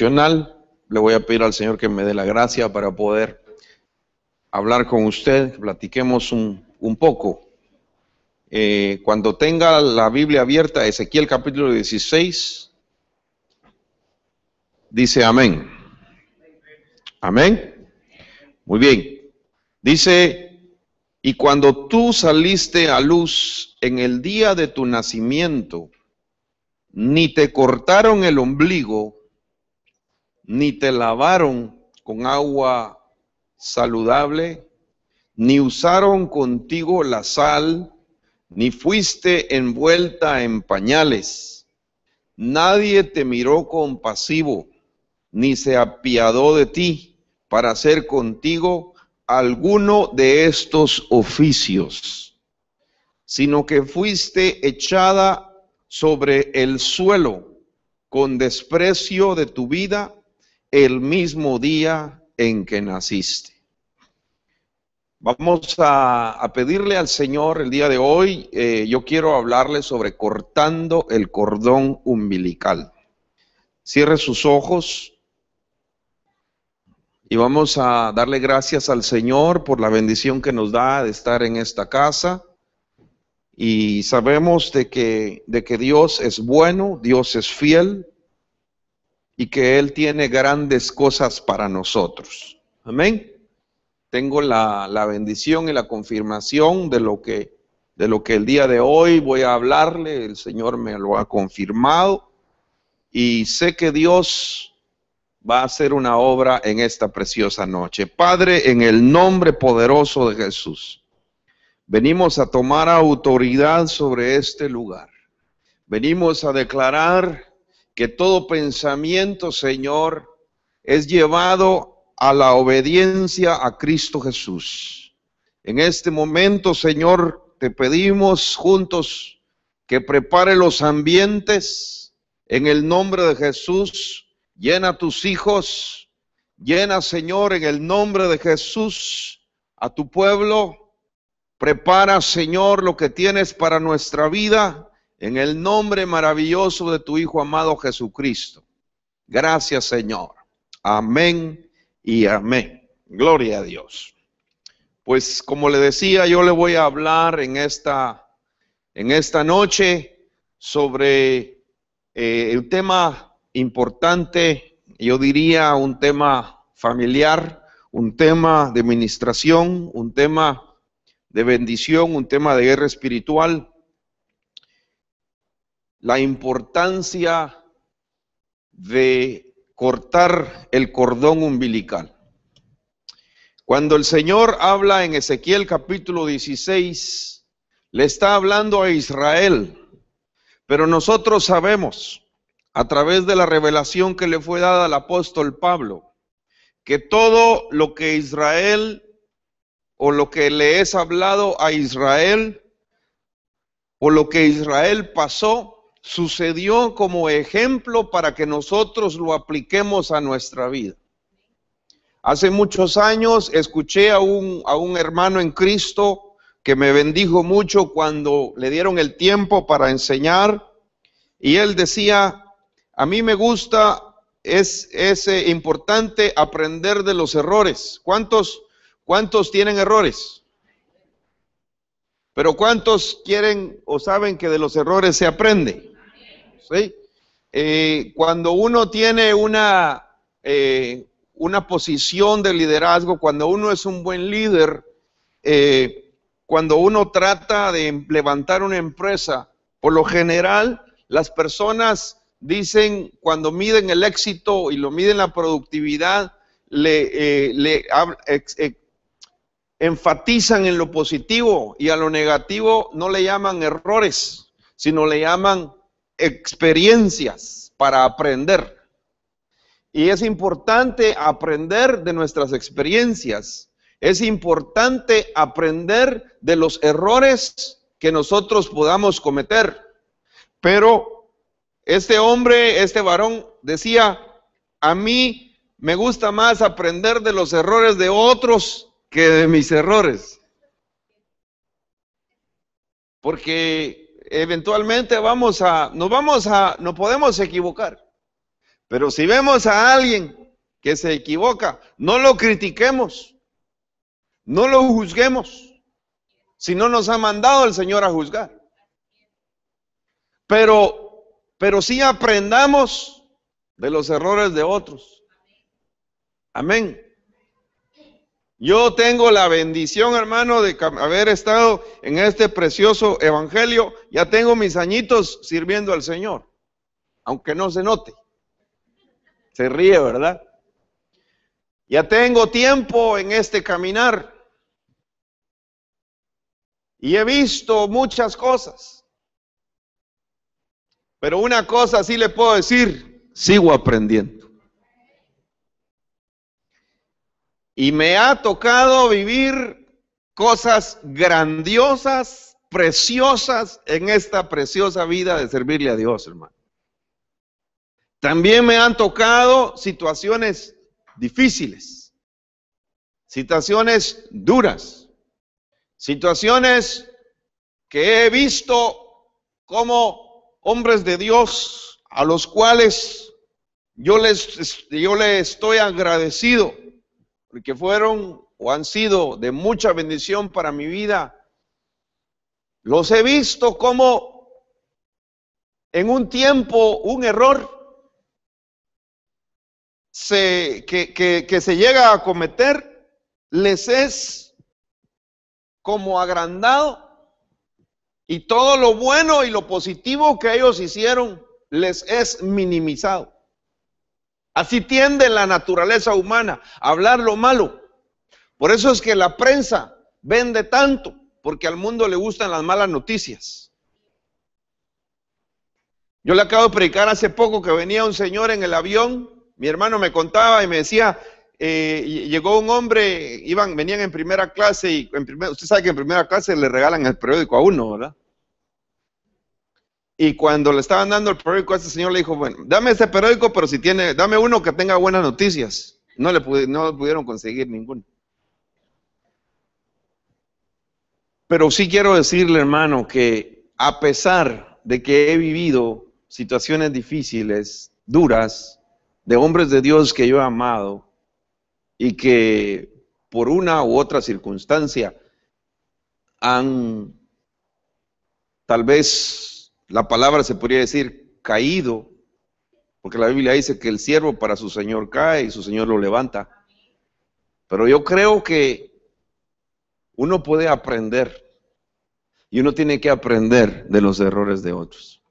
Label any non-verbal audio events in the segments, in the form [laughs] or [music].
Le voy a pedir al Señor que me dé la gracia para poder hablar con usted, platiquemos un, poco. Eh, cuando tenga la Biblia abierta, Ezequiel capítulo 16, dice amén. Amén. Muy bien. Dice, y cuando tú saliste a luz en el día de tu nacimiento, ni te cortaron el ombligo, ni te lavaron con agua saludable, ni usaron contigo la sal, ni fuiste envuelta en pañales. Nadie te miró compasivo, ni se apiadó de ti para hacer contigo alguno de estos oficios, sino que fuiste echada sobre el suelo con desprecio de tu vida el mismo día en que naciste. Vamos a, pedirle al Señor el día de hoy, eh, yo quiero hablarle sobre cortando el cordón umbilical. Cierre sus ojos y vamos a darle gracias al Señor por la bendición que nos da de estar en esta casa y sabemos de que, de que Dios es bueno, Dios es fiel, y que Él tiene grandes cosas para nosotros. Amén. Tengo la, bendición y la confirmación de lo, que, de lo que el día de hoy voy a hablarle. El Señor me lo ha confirmado y sé que Dios va a hacer una obra en esta preciosa noche. Padre, en el nombre poderoso de Jesús, venimos a tomar autoridad sobre este lugar. Venimos a declarar que todo pensamiento, Señor, es llevado a la obediencia a Cristo Jesús. En este momento, Señor, te pedimos juntos que prepare los ambientes en el nombre de Jesús. Llena tus hijos, llena, Señor, en el nombre de Jesús a tu pueblo. Prepara, Señor, lo que tienes para nuestra vida. En el nombre maravilloso de tu Hijo amado Jesucristo. Gracias Señor. Amén y amén. Gloria a Dios. Pues como le decía, yo le voy a hablar en esta, en esta noche sobre eh, el tema importante, yo diría un tema familiar, un tema de ministración, un tema de bendición, un tema de guerra espiritual la importancia de cortar el cordón umbilical. Cuando el Señor habla en Ezequiel capítulo 16, le está hablando a Israel, pero nosotros sabemos a través de la revelación que le fue dada al apóstol Pablo, que todo lo que Israel o lo que le es hablado a Israel o lo que Israel pasó sucedió como ejemplo para que nosotros lo apliquemos a nuestra vida. Hace muchos años escuché a un, a un hermano en Cristo que me bendijo mucho cuando le dieron el tiempo para enseñar y él decía, a mí me gusta, es, es eh, importante aprender de los errores. ¿Cuántos, cuántos tienen errores? Pero ¿cuántos quieren o saben que de los errores se aprende? Eh, cuando uno tiene una, eh, una posición de liderazgo, cuando uno es un buen líder, eh, cuando uno trata de levantar una empresa, por lo general las personas dicen cuando miden el éxito y lo miden la productividad, le, enfatizan en lo positivo y a lo negativo no le llaman errores, sino le llaman experiencias para aprender. Y es importante aprender de nuestras experiencias. Es importante aprender de los errores que nosotros podamos cometer. Pero este hombre, este varón, decía, a mí me gusta más aprender de los errores de otros que de mis errores. Porque eventualmente vamos a, nos vamos a, no podemos equivocar. Pero si vemos a alguien que se equivoca, no lo critiquemos, no lo juzguemos, si no nos ha mandado el Señor a juzgar. Pero, pero sí aprendamos de los errores de otros. Amén. Yo tengo la bendición, hermano, de haber estado en este precioso evangelio. Ya tengo mis añitos sirviendo al Señor, aunque no se note. Se ríe, ¿verdad? Ya tengo tiempo en este caminar. Y he visto muchas cosas. Pero una cosa sí le puedo decir, sigo aprendiendo. Y me ha tocado vivir cosas grandiosas, preciosas en esta preciosa vida de servirle a Dios, hermano. También me han tocado situaciones difíciles, situaciones duras, situaciones que he visto como hombres de Dios a los cuales yo les, yo les estoy agradecido porque fueron o han sido de mucha bendición para mi vida. Los he visto como en un tiempo un error se, que se llega a cometer les es como agrandado y todo lo bueno y lo positivo que ellos hicieron les es minimizado. Así tiende la naturaleza humana a hablar lo malo. Por eso es que la prensa vende tanto, porque al mundo le gustan las malas noticias. Yo le acabo de predicar hace poco que venía un señor en el avión, mi hermano me contaba y me decía, eh, llegó un hombre, iban, venían en primera clase y en usted sabe que en primera clase le regalan el periódico a uno, ¿verdad? Y cuando le estaban dando el periódico a este señor, le dijo, bueno, dame ese periódico, pero si tiene, dame uno que tenga buenas noticias. No le no pudieron conseguir ninguno. Pero sí quiero decirle, hermano, que a pesar de que he vivido situaciones difíciles, duras, de hombres de Dios que yo he amado y que por una u otra circunstancia han tal vez la palabra se podría decir caído, porque la Biblia dice que el siervo para su Señor cae y su Señor lo levanta. Pero yo creo que uno puede aprender y uno tiene que aprender de los errores de otros.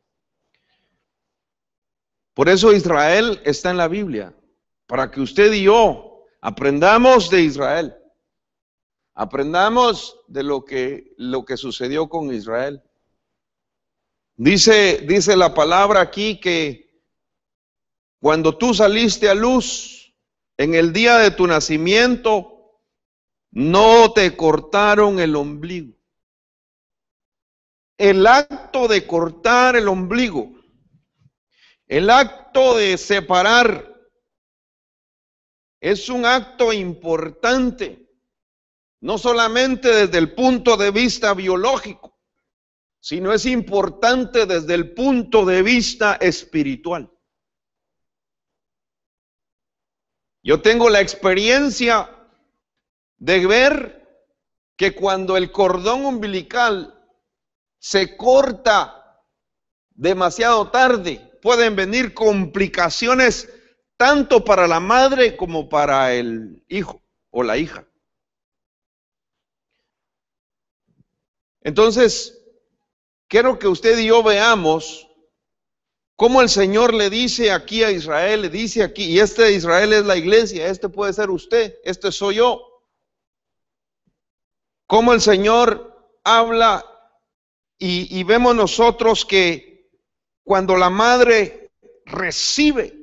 Por eso Israel está en la Biblia, para que usted y yo aprendamos de Israel. Aprendamos de lo que, lo que sucedió con Israel. Dice, dice la palabra aquí que cuando tú saliste a luz en el día de tu nacimiento, no te cortaron el ombligo. El acto de cortar el ombligo, el acto de separar, es un acto importante, no solamente desde el punto de vista biológico, sino es importante desde el punto de vista espiritual. Yo tengo la experiencia de ver que cuando el cordón umbilical se corta demasiado tarde, pueden venir complicaciones tanto para la madre como para el hijo o la hija. Entonces, Quiero que usted y yo veamos cómo el Señor le dice aquí a Israel, le dice aquí, y este Israel es la iglesia, este puede ser usted, este soy yo. Cómo el Señor habla y, vemos nosotros que cuando la madre recibe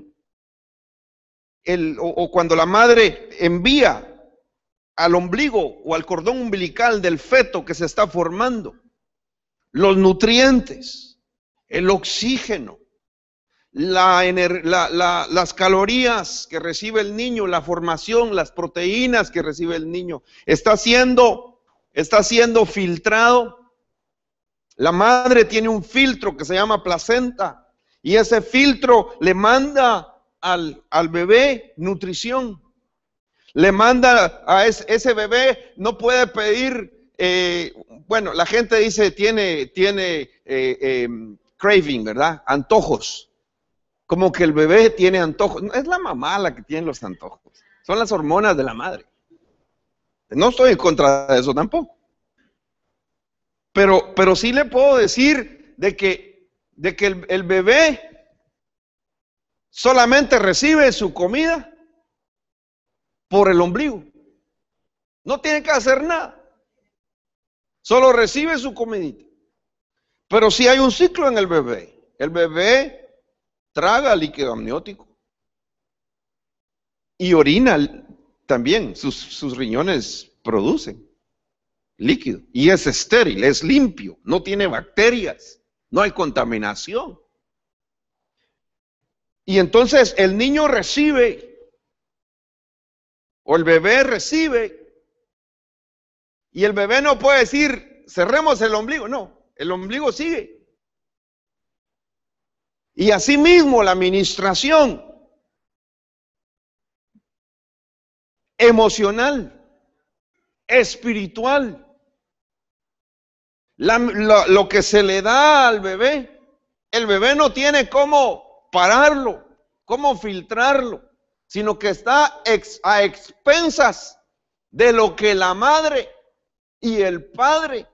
o cuando la madre envía al ombligo o al cordón umbilical del feto que se está formando, los nutrientes, el oxígeno, las calorías que recibe el niño, la formación, las proteínas que recibe el niño. Está siendo, está siendo filtrado. La madre tiene un filtro que se llama placenta y ese filtro le manda al, bebé nutrición. Le manda a ese bebé, no puede pedir eh, bueno, la gente dice tiene, tiene eh, eh, craving, ¿verdad? Antojos. Como que el bebé tiene antojos. No, es la mamá la que tiene los antojos. Son las hormonas de la madre. No estoy en contra de eso tampoco. Pero, pero sí le puedo decir de que, de que el, el bebé solamente recibe su comida por el ombligo. No tiene que hacer nada. Solo recibe su comidita. Pero si hay un ciclo en el bebé, el bebé traga líquido amniótico y orina también, sus, sus riñones producen líquido y es estéril, es limpio, no tiene bacterias, no hay contaminación. Y entonces el niño recibe, o el bebé recibe y el bebé no puede decir, cerremos el ombligo, no, el ombligo sigue. Y asimismo la administración emocional, espiritual, lo, que se le da al bebé, el bebé no tiene cómo pararlo, cómo filtrarlo, sino que está a expensas de lo que la madre y el padre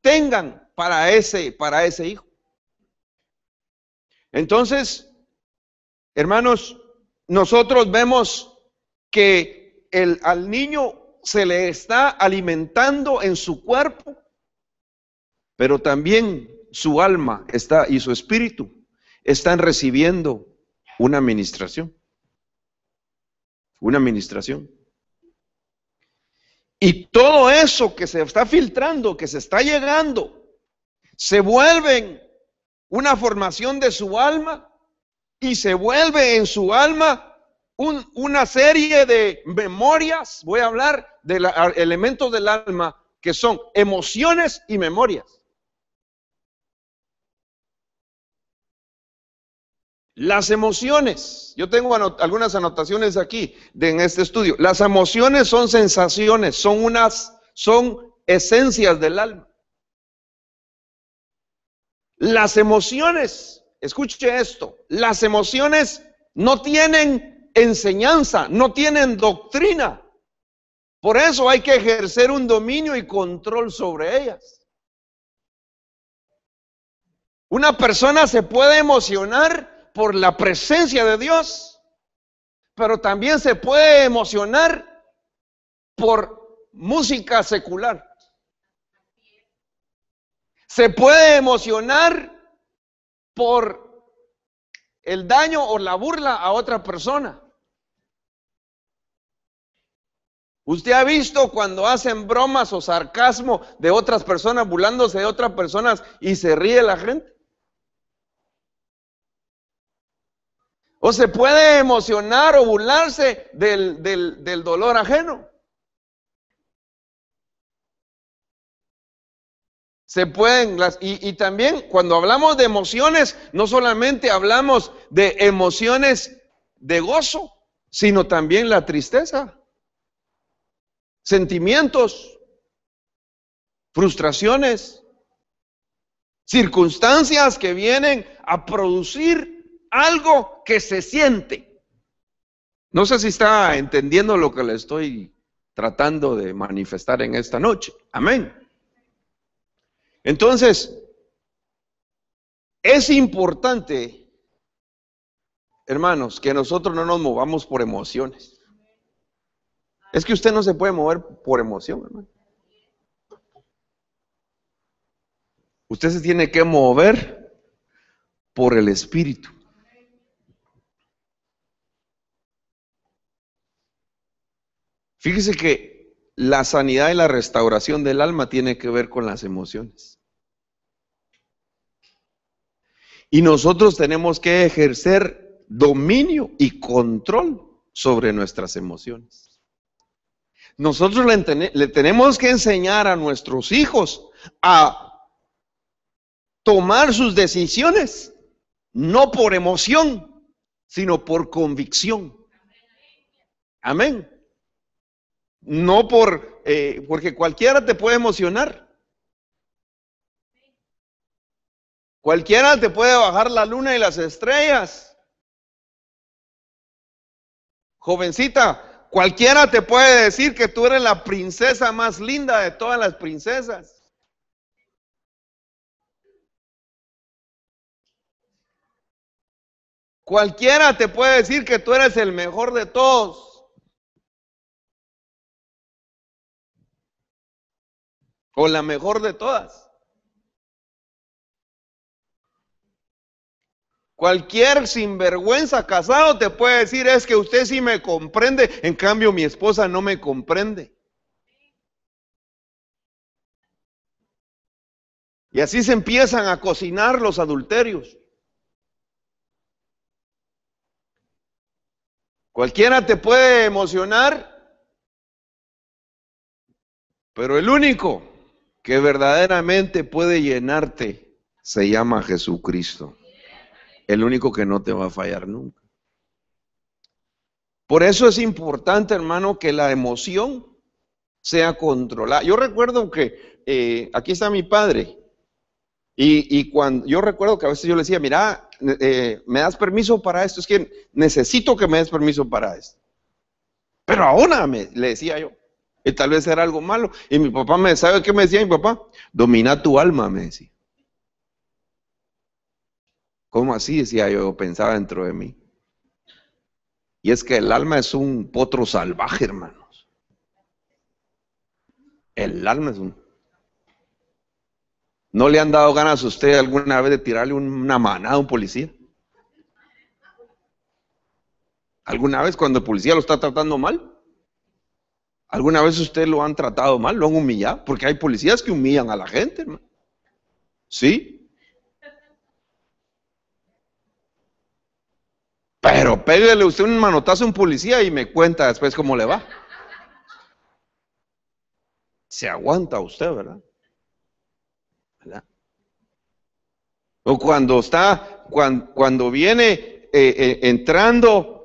tengan para ese, para ese hijo. Entonces, hermanos, nosotros vemos que el, al niño se le está alimentando en su cuerpo, pero también su alma está y su espíritu están recibiendo una administración. Una administración. Y todo eso que se está filtrando, que se está llegando, se vuelve una formación de su alma y se vuelve en su alma una serie de memorias, voy a hablar de elementos del alma que son emociones y memorias. Las emociones, yo tengo algunas anotaciones aquí de, en este estudio. Las emociones son sensaciones, son unas, son esencias del alma. Las emociones, escuche esto, las emociones no tienen enseñanza, no tienen doctrina. Por eso hay que ejercer un dominio y control sobre ellas. Una persona se puede emocionar por la presencia de Dios, pero también se puede emocionar por música secular. Se puede emocionar por el daño o la burla a otra persona. Usted ha visto cuando hacen bromas o sarcasmo de otras personas, burlándose de otras personas y se ríe la gente. O se puede emocionar o burlarse del, del, dolor ajeno. Se pueden, y, y, también cuando hablamos de emociones, no solamente hablamos de emociones de gozo, sino también la tristeza, sentimientos, frustraciones, circunstancias que vienen a producir algo que se siente. No sé si está entendiendo lo que le estoy tratando de manifestar en esta noche. Amén. Entonces, es importante, hermanos, que nosotros no nos movamos por emociones. Es que usted no se puede mover por emoción, hermano. Usted se tiene que mover por el Espíritu. Fíjese que la sanidad y la restauración del alma tiene que ver con las emociones. Y nosotros tenemos que ejercer dominio y control sobre nuestras emociones. Nosotros le, tenemos que enseñar a nuestros hijos a tomar sus decisiones, no por emoción, sino por convicción. Amén. No por, eh, porque cualquiera te puede emocionar. Cualquiera te puede bajar la luna y las estrellas. Jovencita, cualquiera te puede decir que tú eres la princesa más linda de todas las princesas. Cualquiera te puede decir que tú eres el mejor de todos. O la mejor de todas. Cualquier sinvergüenza casado te puede decir es que usted sí me comprende, en cambio mi esposa no me comprende. Y así se empiezan a cocinar los adulterios. Cualquiera te puede emocionar, pero el único que verdaderamente puede llenarte se llama Jesucristo. El único que no te va a fallar nunca. Por eso es importante, hermano, que la emoción sea controlada. Yo recuerdo que eh, aquí está mi padre. Y, cuando yo recuerdo que a veces yo le decía, mira, eh, me das permiso para esto, es que necesito que me des permiso para esto. Pero ahora me, le decía yo, y tal vez era algo malo. Y mi papá me, ¿sabe qué me decía mi papá? Domina tu alma, me decía. ¿Cómo así? Decía yo, pensaba dentro de mí. Y es que el alma es un potro salvaje, hermanos. El alma es un... ¿No le han dado ganas a usted alguna vez de tirarle una manada a un policía? ¿Alguna vez cuando el policía lo está tratando mal? ¿Alguna vez usted lo han tratado mal? ¿Lo han humillado? Porque hay policías que humillan a la gente, hermano. ¿Sí? Pero pégale usted un manotazo a un policía y me cuenta después cómo le va. Se aguanta usted, ¿verdad? ¿Verdad? O cuando está, cuando, viene eh, eh, entrando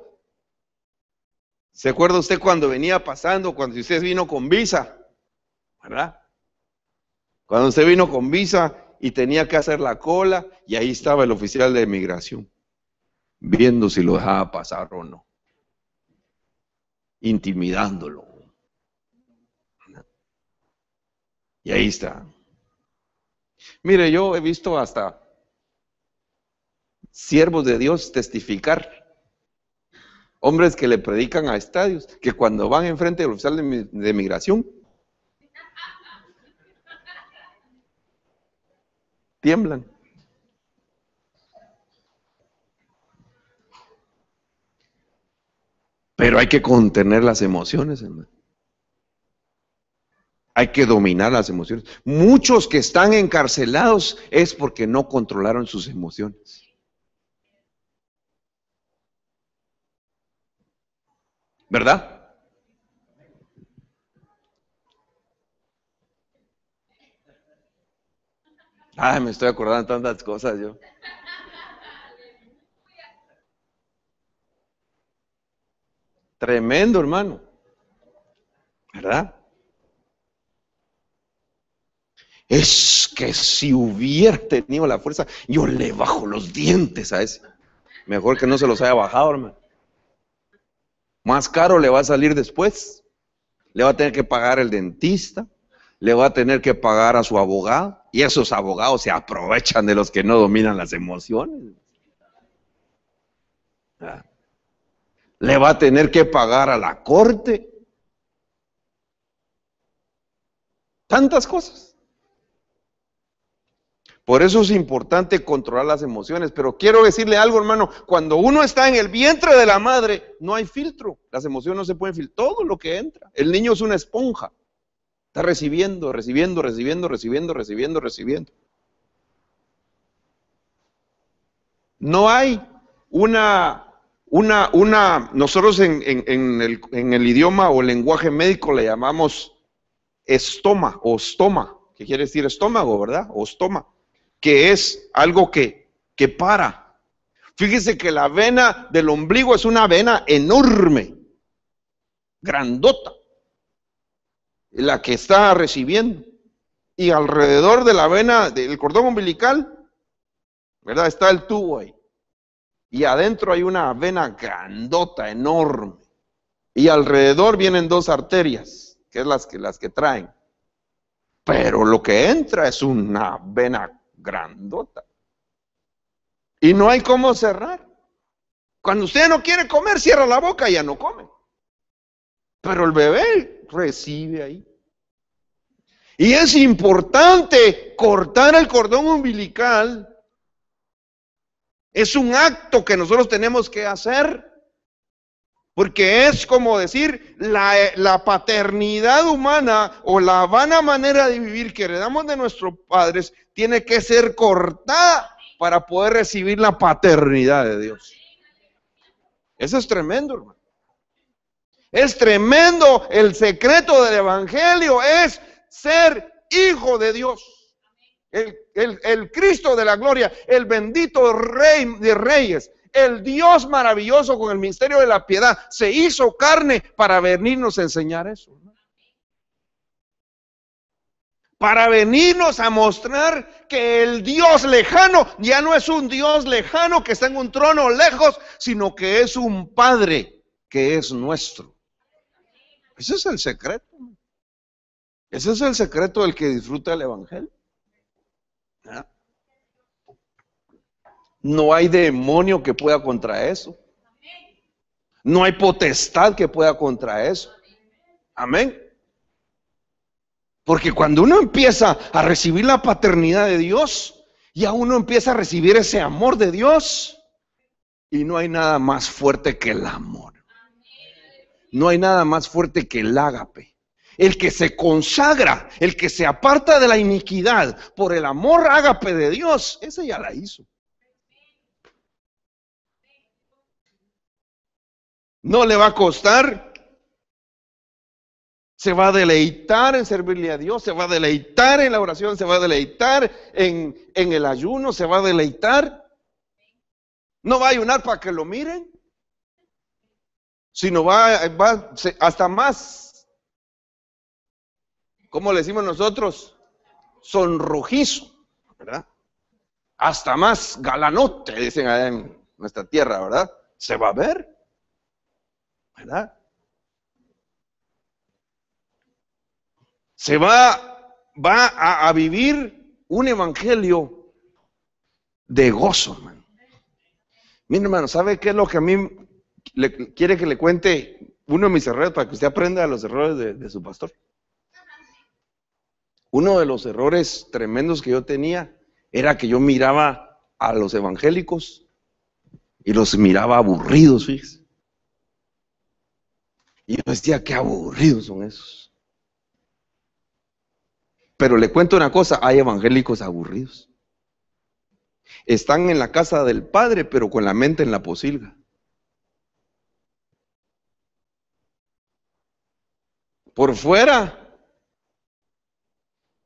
¿Se acuerda usted cuando venía pasando, cuando usted vino con visa? ¿Verdad? Cuando usted vino con visa y tenía que hacer la cola y ahí estaba el oficial de emigración, viendo si lo dejaba pasar o no, intimidándolo. Y ahí está. Mire, yo he visto hasta siervos de Dios testificar hombres que le predican a estadios, que cuando van enfrente del oficial de, migración, tiemblan. Pero hay que contener las emociones, hermano. Hay que dominar las emociones. Muchos que están encarcelados es porque no controlaron sus emociones. ¿Verdad? Ay, ah, me estoy acordando de tantas cosas yo. Tremendo, hermano. ¿Verdad? Es que si hubiera tenido la fuerza, yo le bajo los dientes a ese. Mejor que no se los haya bajado, hermano. Más caro le va a salir después. Le va a tener que pagar el dentista, le va a tener que pagar a su abogado, y esos abogados se aprovechan de los que no dominan las emociones. Le va a tener que pagar a la corte. Tantas cosas. Por eso es importante controlar las emociones. Pero quiero decirle algo, hermano, cuando uno está en el vientre de la madre, no hay filtro. Las emociones no se pueden filtrar. Todo lo que entra. El niño es una esponja. Está recibiendo, recibiendo, recibiendo, recibiendo, recibiendo, recibiendo. No hay una una, una, nosotros en, el, idioma o lenguaje médico le llamamos estoma o estoma, que quiere decir estómago, ¿verdad? O estoma que es algo que, que para. Fíjese que la vena del ombligo es una vena enorme, grandota, la que está recibiendo. Y alrededor de la vena del cordón umbilical, ¿verdad? Está el tubo ahí. Y adentro hay una vena grandota, enorme. Y alrededor vienen dos arterias, que es las que, las que traen. Pero lo que entra es una vena grandota. Y no hay cómo cerrar. Cuando usted no quiere comer, cierra la boca y ya no come. Pero el bebé recibe ahí. Y es importante cortar el cordón umbilical. Es un acto que nosotros tenemos que hacer porque es como decir, la, paternidad humana o la vana manera de vivir que heredamos de nuestros padres tiene que ser cortada para poder recibir la paternidad de Dios. Eso es tremendo, hermano. Es tremendo. El secreto del Evangelio es ser hijo de Dios. el Cristo de la gloria, el bendito Rey de Reyes, el Dios maravilloso con el misterio de la piedad se hizo carne para venirnos a enseñar eso. Para venirnos a mostrar que el Dios lejano ya no es un Dios lejano que está en un trono lejos, sino que es un Padre que es nuestro. Ese es el secreto. Ese es el secreto del que disfruta el Evangelio. Ah. No hay demonio que pueda contra eso. No hay potestad que pueda contra eso. Amén. Porque cuando uno empieza a recibir la paternidad de Dios, ya uno empieza a recibir ese amor de Dios. Y no hay nada más fuerte que el amor. No hay nada más fuerte que el ágape. El que se consagra, el que se aparta de la iniquidad por el amor ágape de Dios, ese ya la hizo. No le va a costar. Se va a deleitar en servirle a Dios, se va a deleitar en la oración, se va a deleitar en, el ayuno, se va a deleitar. No va a ayunar para que lo miren, sino va, va hasta más, como le decimos nosotros, sonrojizo, ¿verdad? Hasta más galanote, dicen allá en nuestra tierra, ¿verdad? Se va a ver. ¿verdad? Se va, va a, vivir un evangelio de gozo, hermano. Mira, hermano, ¿sabe qué es lo que a mí le, quiere que le cuente uno de mis errores para que usted aprenda los errores de, de su pastor? Uno de los errores tremendos que yo tenía era que yo miraba a los evangélicos y los miraba aburridos, fíjese. Y yo decía, qué aburridos son esos. Pero le cuento una cosa, hay evangélicos aburridos. Están en la casa del Padre, pero con la mente en la posilga. Por fuera,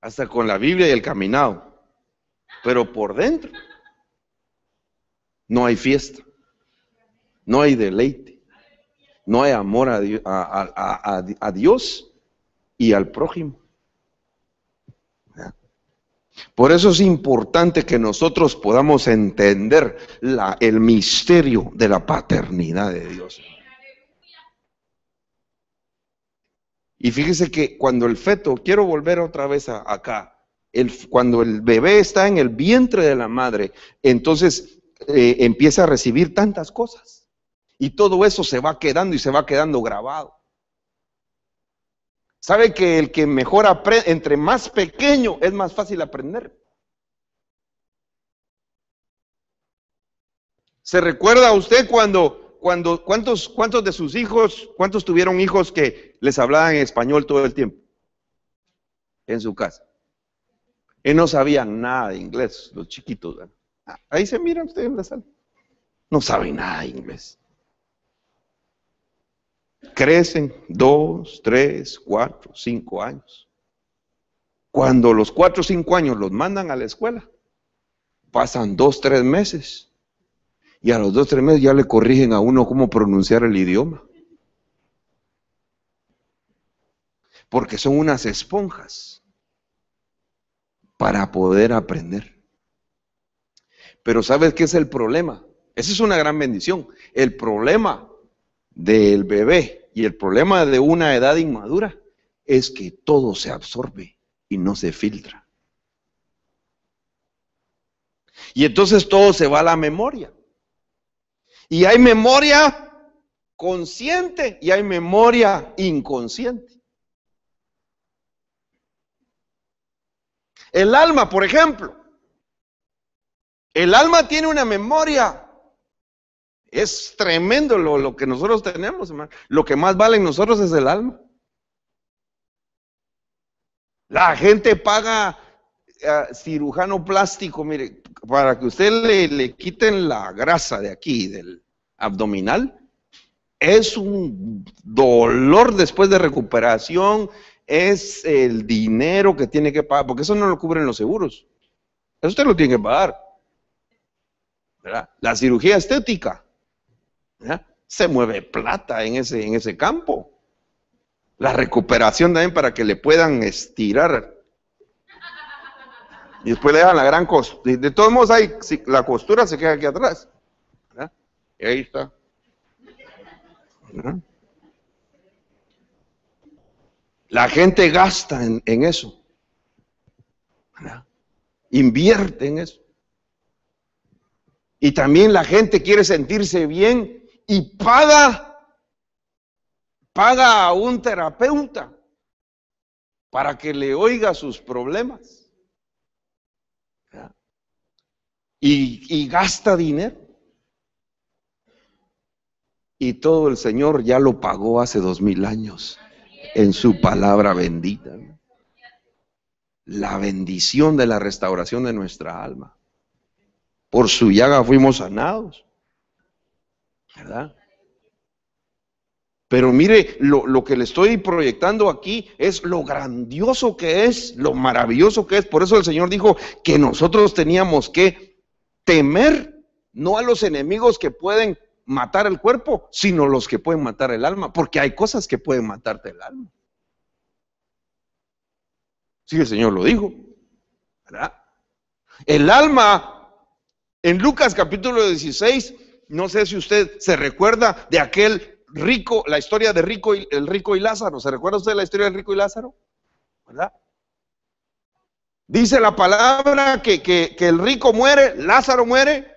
hasta con la Biblia y el caminado, pero por dentro no hay fiesta, no hay deleite no hay amor a, Dios y al prójimo. Por eso es importante que nosotros podamos entender el misterio de la paternidad de Dios. Y fíjese que cuando el feto, quiero volver otra vez acá, cuando el bebé está en el vientre de la madre, entonces eh, empieza a recibir tantas cosas. Y todo eso se va quedando y se va quedando grabado. ¿Sabe que el que mejor aprende, entre más pequeño, es más fácil aprender? ¿Se recuerda usted cuando, cuando, cuántos, cuántos de sus hijos, cuántos tuvieron hijos que les hablaban español todo el tiempo? En su casa. Y no sabían nada de inglés, los chiquitos. Ah, ahí se mira usted en la sala. No saben nada de inglés crecen dos, tres, cuatro, cinco años. Cuando los cuatro o cinco años los mandan a la escuela, pasan dos, tres meses. Y a los dos, tres meses ya le corrigen a uno cómo pronunciar el idioma. Porque son unas esponjas para poder aprender. Pero ¿sabes qué es el problema? Esa es una gran bendición. El problema del bebé y el problema de una edad inmadura es que todo se absorbe y no se filtra. Y entonces todo se va a la memoria. Y hay memoria consciente y hay memoria inconsciente. El alma, por ejemplo. El alma tiene una memoria es tremendo lo, que nosotros tenemos, Lo que más vale en nosotros es el alma. La gente paga eh, cirujano plástico, mire, para que usted le, quiten la grasa de aquí, del abdominal, es un dolor después de recuperación, es el dinero que tiene que pagar, porque eso no lo cubren los seguros. Eso usted lo tiene que pagar. La cirugía estética, se mueve plata en ese, en ese campo. La recuperación también para que le puedan estirar. Y después le dan la gran costura. De todos modos, hay, la costura se queda aquí atrás. Y ahí está. La gente gasta en, eso. Invierte en eso. Y también la gente quiere sentirse bien y paga, paga a un terapeuta para que le oiga sus problemas. Y, gasta dinero. Y todo el Señor ya lo pagó hace dos mil años en su palabra bendita. La bendición de la restauración de nuestra alma. Por su llaga fuimos sanados. ¿Verdad? Pero mire, lo, que le estoy proyectando aquí es lo grandioso que es, lo maravilloso que es. Por eso el Señor dijo que nosotros teníamos que temer no a los enemigos que pueden matar el cuerpo, sino los que pueden matar el alma, porque hay cosas que pueden matarte el alma. Sí, el Señor lo dijo, ¿verdad? El alma, en Lucas capítulo 16, no sé si usted se recuerda de aquel rico, la historia de rico y, el rico y Lázaro. ¿Se recuerda usted de la historia del rico y Lázaro? ¿Verdad? Dice la palabra que, el rico muere, Lázaro muere,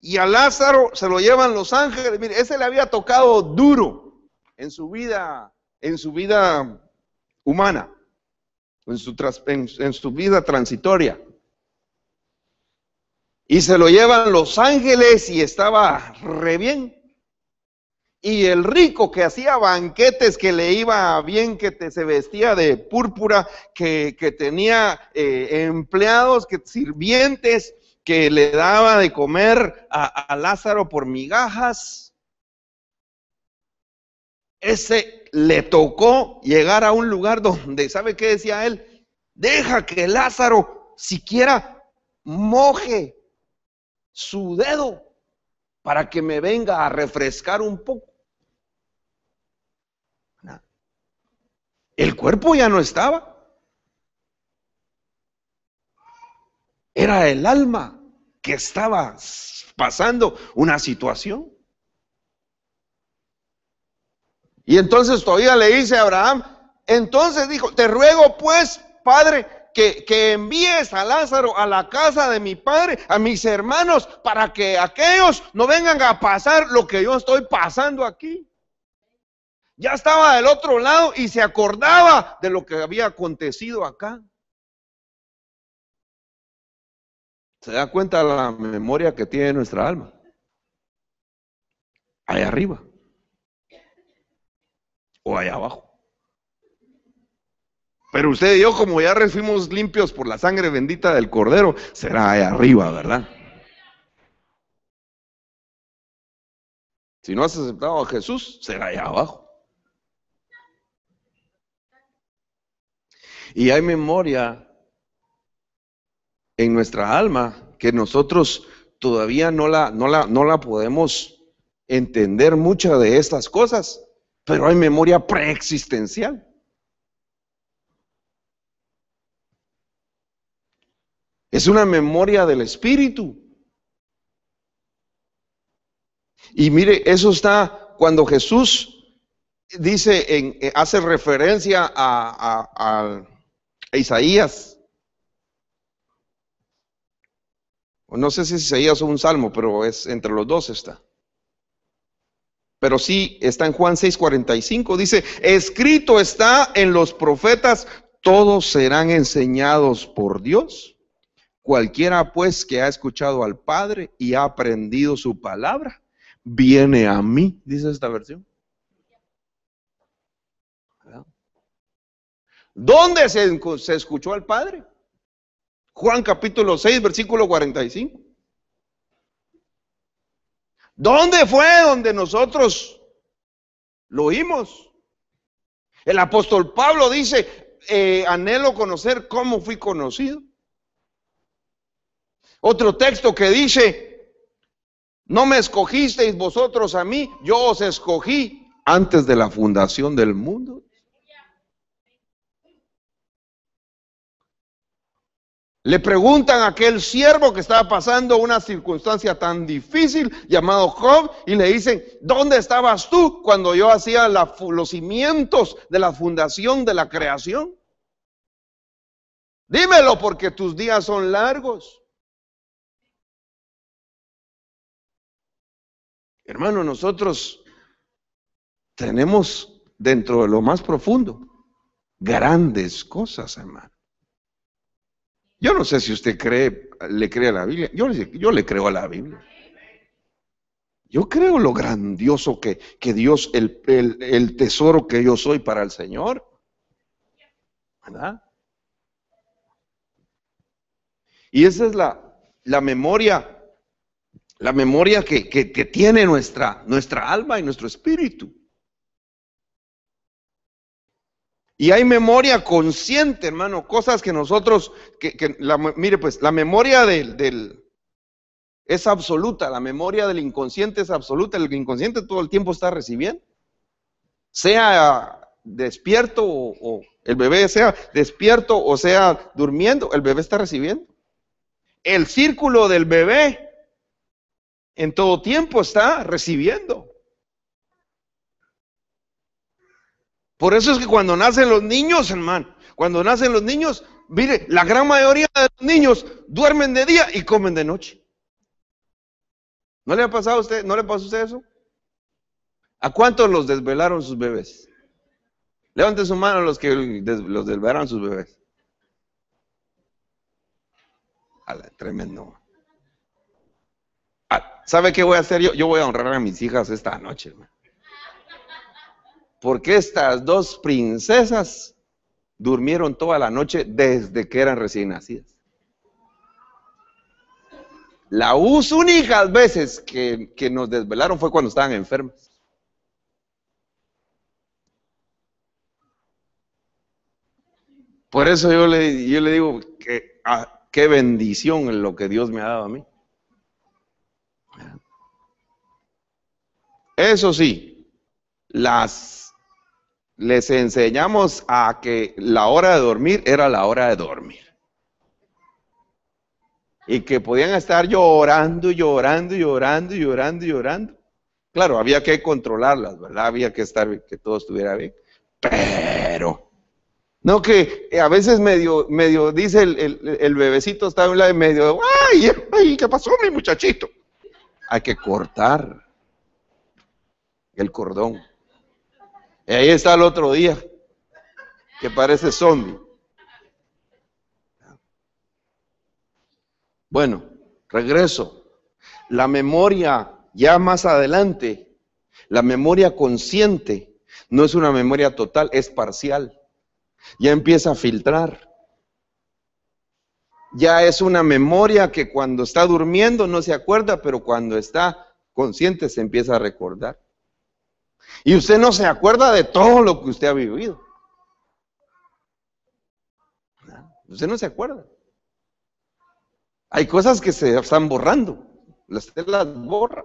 y a Lázaro se lo llevan los ángeles. Mire, ese le había tocado duro en su vida, en su vida humana, en su, en su vida transitoria. Y se lo llevan los ángeles y estaba re bien. Y el rico que hacía banquetes, que le iba bien, que se vestía de púrpura, que, tenía eh, empleados, que sirvientes, que le daba de comer a, a Lázaro por migajas. Ese le tocó llegar a un lugar donde, ¿sabe qué decía él? Deja que Lázaro siquiera moje su dedo para que me venga a refrescar un poco. El cuerpo ya no estaba. Era el alma que estaba pasando una situación. Y entonces todavía le dice a Abraham, entonces dijo, te ruego pues, Padre, que, envíes a Lázaro a la casa de mi padre, a mis hermanos, para que aquellos no vengan a pasar lo que yo estoy pasando aquí. Ya estaba del otro lado y se acordaba de lo que había acontecido acá. ¿Se da cuenta la memoria que tiene nuestra alma? Allá arriba. O allá abajo. Pero usted y yo, como ya fuimos limpios por la sangre bendita del Cordero, será allá arriba, ¿verdad? Si no has aceptado a Jesús, será allá abajo. Y hay memoria en nuestra alma que nosotros todavía no la, no la, no la podemos entender muchas de estas cosas, pero hay memoria preexistencial. Es una memoria del Espíritu. Y mire, eso está cuando Jesús dice, en, eh, hace referencia a, Isaías. No sé si es Isaías o un salmo, pero es entre los dos está. Pero sí está en Juan 6:45. Dice, escrito está en los profetas, todos serán enseñados por Dios. Cualquiera pues que ha escuchado al Padre y ha aprendido su palabra, viene a mí, dice esta versión. ¿Dónde se, escuchó al Padre? Juan capítulo 6, versículo 45. ¿Dónde fue donde nosotros lo oímos? El apóstol Pablo dice, eh, anhelo conocer cómo fui conocido. Otro texto que dice, no me escogisteis vosotros a mí, yo os escogí antes de la fundación del mundo. Le preguntan a aquel siervo que estaba pasando una circunstancia tan difícil llamado Job y le dicen, ¿dónde estabas tú cuando yo hacía los cimientos de la fundación de la creación? Dímelo porque tus días son largos. Hermano, nosotros tenemos dentro de lo más profundo grandes cosas, hermano. Yo no sé si usted cree, le cree a la Biblia. Yo, le creo a la Biblia. Yo creo lo grandioso que, Dios, el, tesoro que yo soy para el Señor. ¿Verdad? Y esa es la, la memoria la memoria que, tiene nuestra, nuestra alma y nuestro espíritu. Y hay memoria consciente, hermano, cosas que nosotros, que, mire pues, la memoria del, es absoluta, la memoria del inconsciente es absoluta, el inconsciente todo el tiempo está recibiendo, sea despierto o el bebé sea despierto o sea durmiendo, el bebé está recibiendo. El círculo del bebé en todo tiempo está recibiendo. Por eso es que cuando nacen los niños, hermano, cuando nacen los niños, mire, la gran mayoría de los niños duermen de día y comen de noche. ¿No le ha pasado a usted, no le pasó usted eso? ¿A cuántos los desvelaron sus bebés? Levante su mano los que los desvelaron sus bebés. A la, tremendo. ¿Sabe qué voy a hacer yo? Yo voy a honrar a mis hijas esta noche, Porque estas dos princesas durmieron toda la noche desde que eran recién nacidas. La únicas veces que, nos desvelaron fue cuando estaban enfermas. Por eso yo le, le digo que ah, qué bendición lo que Dios me ha dado a mí. Eso sí, las, les enseñamos a que la hora de dormir era la hora de dormir. Y que podían estar llorando, llorando, llorando, llorando, llorando. Claro, había que controlarlas, ¿verdad? Había que estar, que todo estuviera bien. Pero, no que eh, a veces medio, medio dice el, bebecito está en la de medio, ay, ay, ¿qué pasó mi muchachito? Hay que cortar el cordón. Y ahí está el otro día, que parece zombie. Bueno, regreso. La memoria ya más adelante, la memoria consciente, no es una memoria total, es parcial. Ya empieza a filtrar. Ya es una memoria que cuando está durmiendo no se acuerda, pero cuando está consciente se empieza a recordar. Y usted no se acuerda de todo lo que usted ha vivido. Usted no se acuerda. Hay cosas que se están borrando. Usted las borra.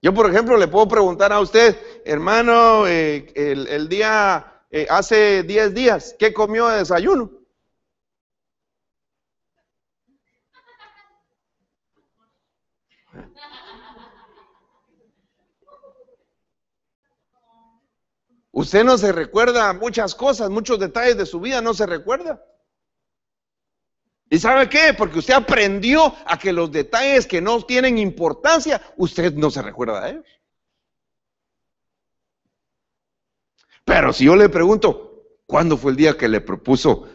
Yo, por ejemplo, le puedo preguntar a usted, hermano, eh, el, día, eh, hace 10 días, ¿qué comió de desayuno? Usted no se recuerda muchas cosas, muchos detalles de su vida no se recuerda. ¿Y sabe qué? Porque usted aprendió a que los detalles que no tienen importancia, usted no se recuerda de ellos. Pero si yo le pregunto, ¿cuándo fue el día que le propuso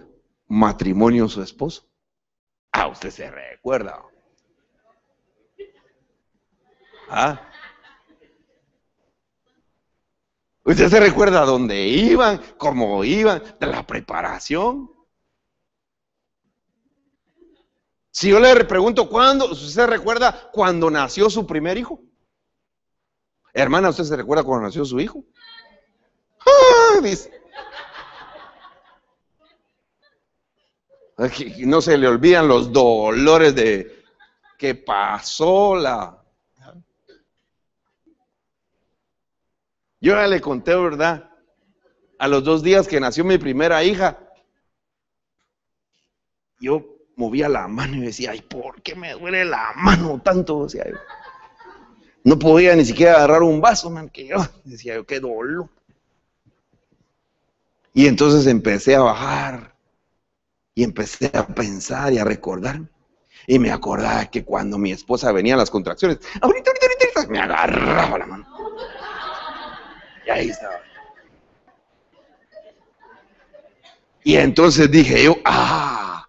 matrimonio a su esposo? Ah, usted se recuerda. Ah. Usted se recuerda dónde iban, cómo iban, de la preparación. Si yo le pregunto cuándo, ¿usted se recuerda cuándo nació su primer hijo? Hermana, ¿usted se recuerda cuándo nació su hijo? Ah, no se le olvidan los dolores de que pasó la Yo ya le conté, ¿verdad? A los dos días que nació mi primera hija, yo movía la mano y decía, ay, ¿por qué me duele la mano tanto? no podía ni siquiera agarrar un vaso, man, que yo decía yo, qué dolor. Y entonces empecé a bajar y empecé a pensar y a recordar. Y me acordaba que cuando mi esposa venía a las contracciones, ahorita, ahorita, ahorita, me agarraba la mano. Y ahí estaba. Y entonces dije yo, ah,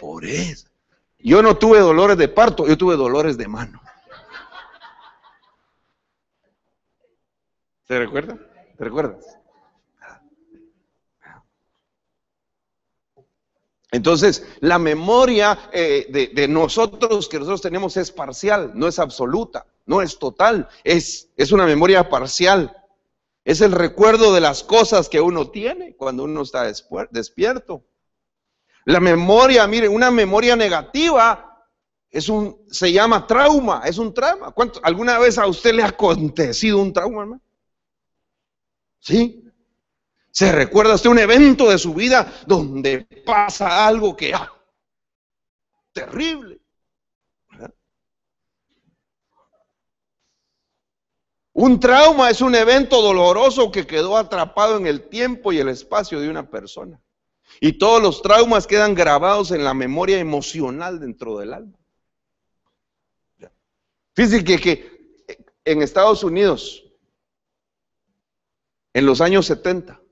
por eso. Yo no tuve dolores de parto, yo tuve dolores de mano. ¿Se recuerda? ¿Te recuerdas? Entonces, la memoria eh, de, nosotros que nosotros tenemos es parcial, no es absoluta, no es total, es, es una memoria parcial. Es el recuerdo de las cosas que uno tiene cuando uno está despierto. La memoria, mire, una memoria negativa es un, se llama trauma, es un trauma. ¿Alguna vez a usted le ha acontecido un trauma, hermano? ¿Sí? ¿Se recuerda usted un evento de su vida donde pasa algo que... ¡ah! Terrible. Un trauma es un evento doloroso que quedó atrapado en el tiempo y el espacio de una persona. Y todos los traumas quedan grabados en la memoria emocional dentro del alma. Fíjense que, en Estados Unidos, en los años 70,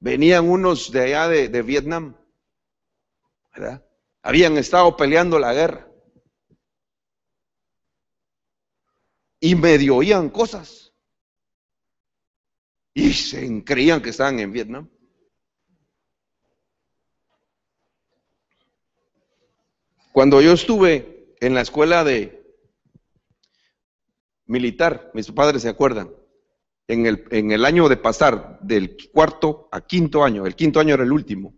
venían unos de allá de, de Vietnam, Habían estado peleando la guerra. y medio oían cosas. Y se creían que estaban en Vietnam. Cuando yo estuve en la escuela de militar, mis padres se acuerdan, en el, en el año de pasar del cuarto a quinto año, el quinto año era el último,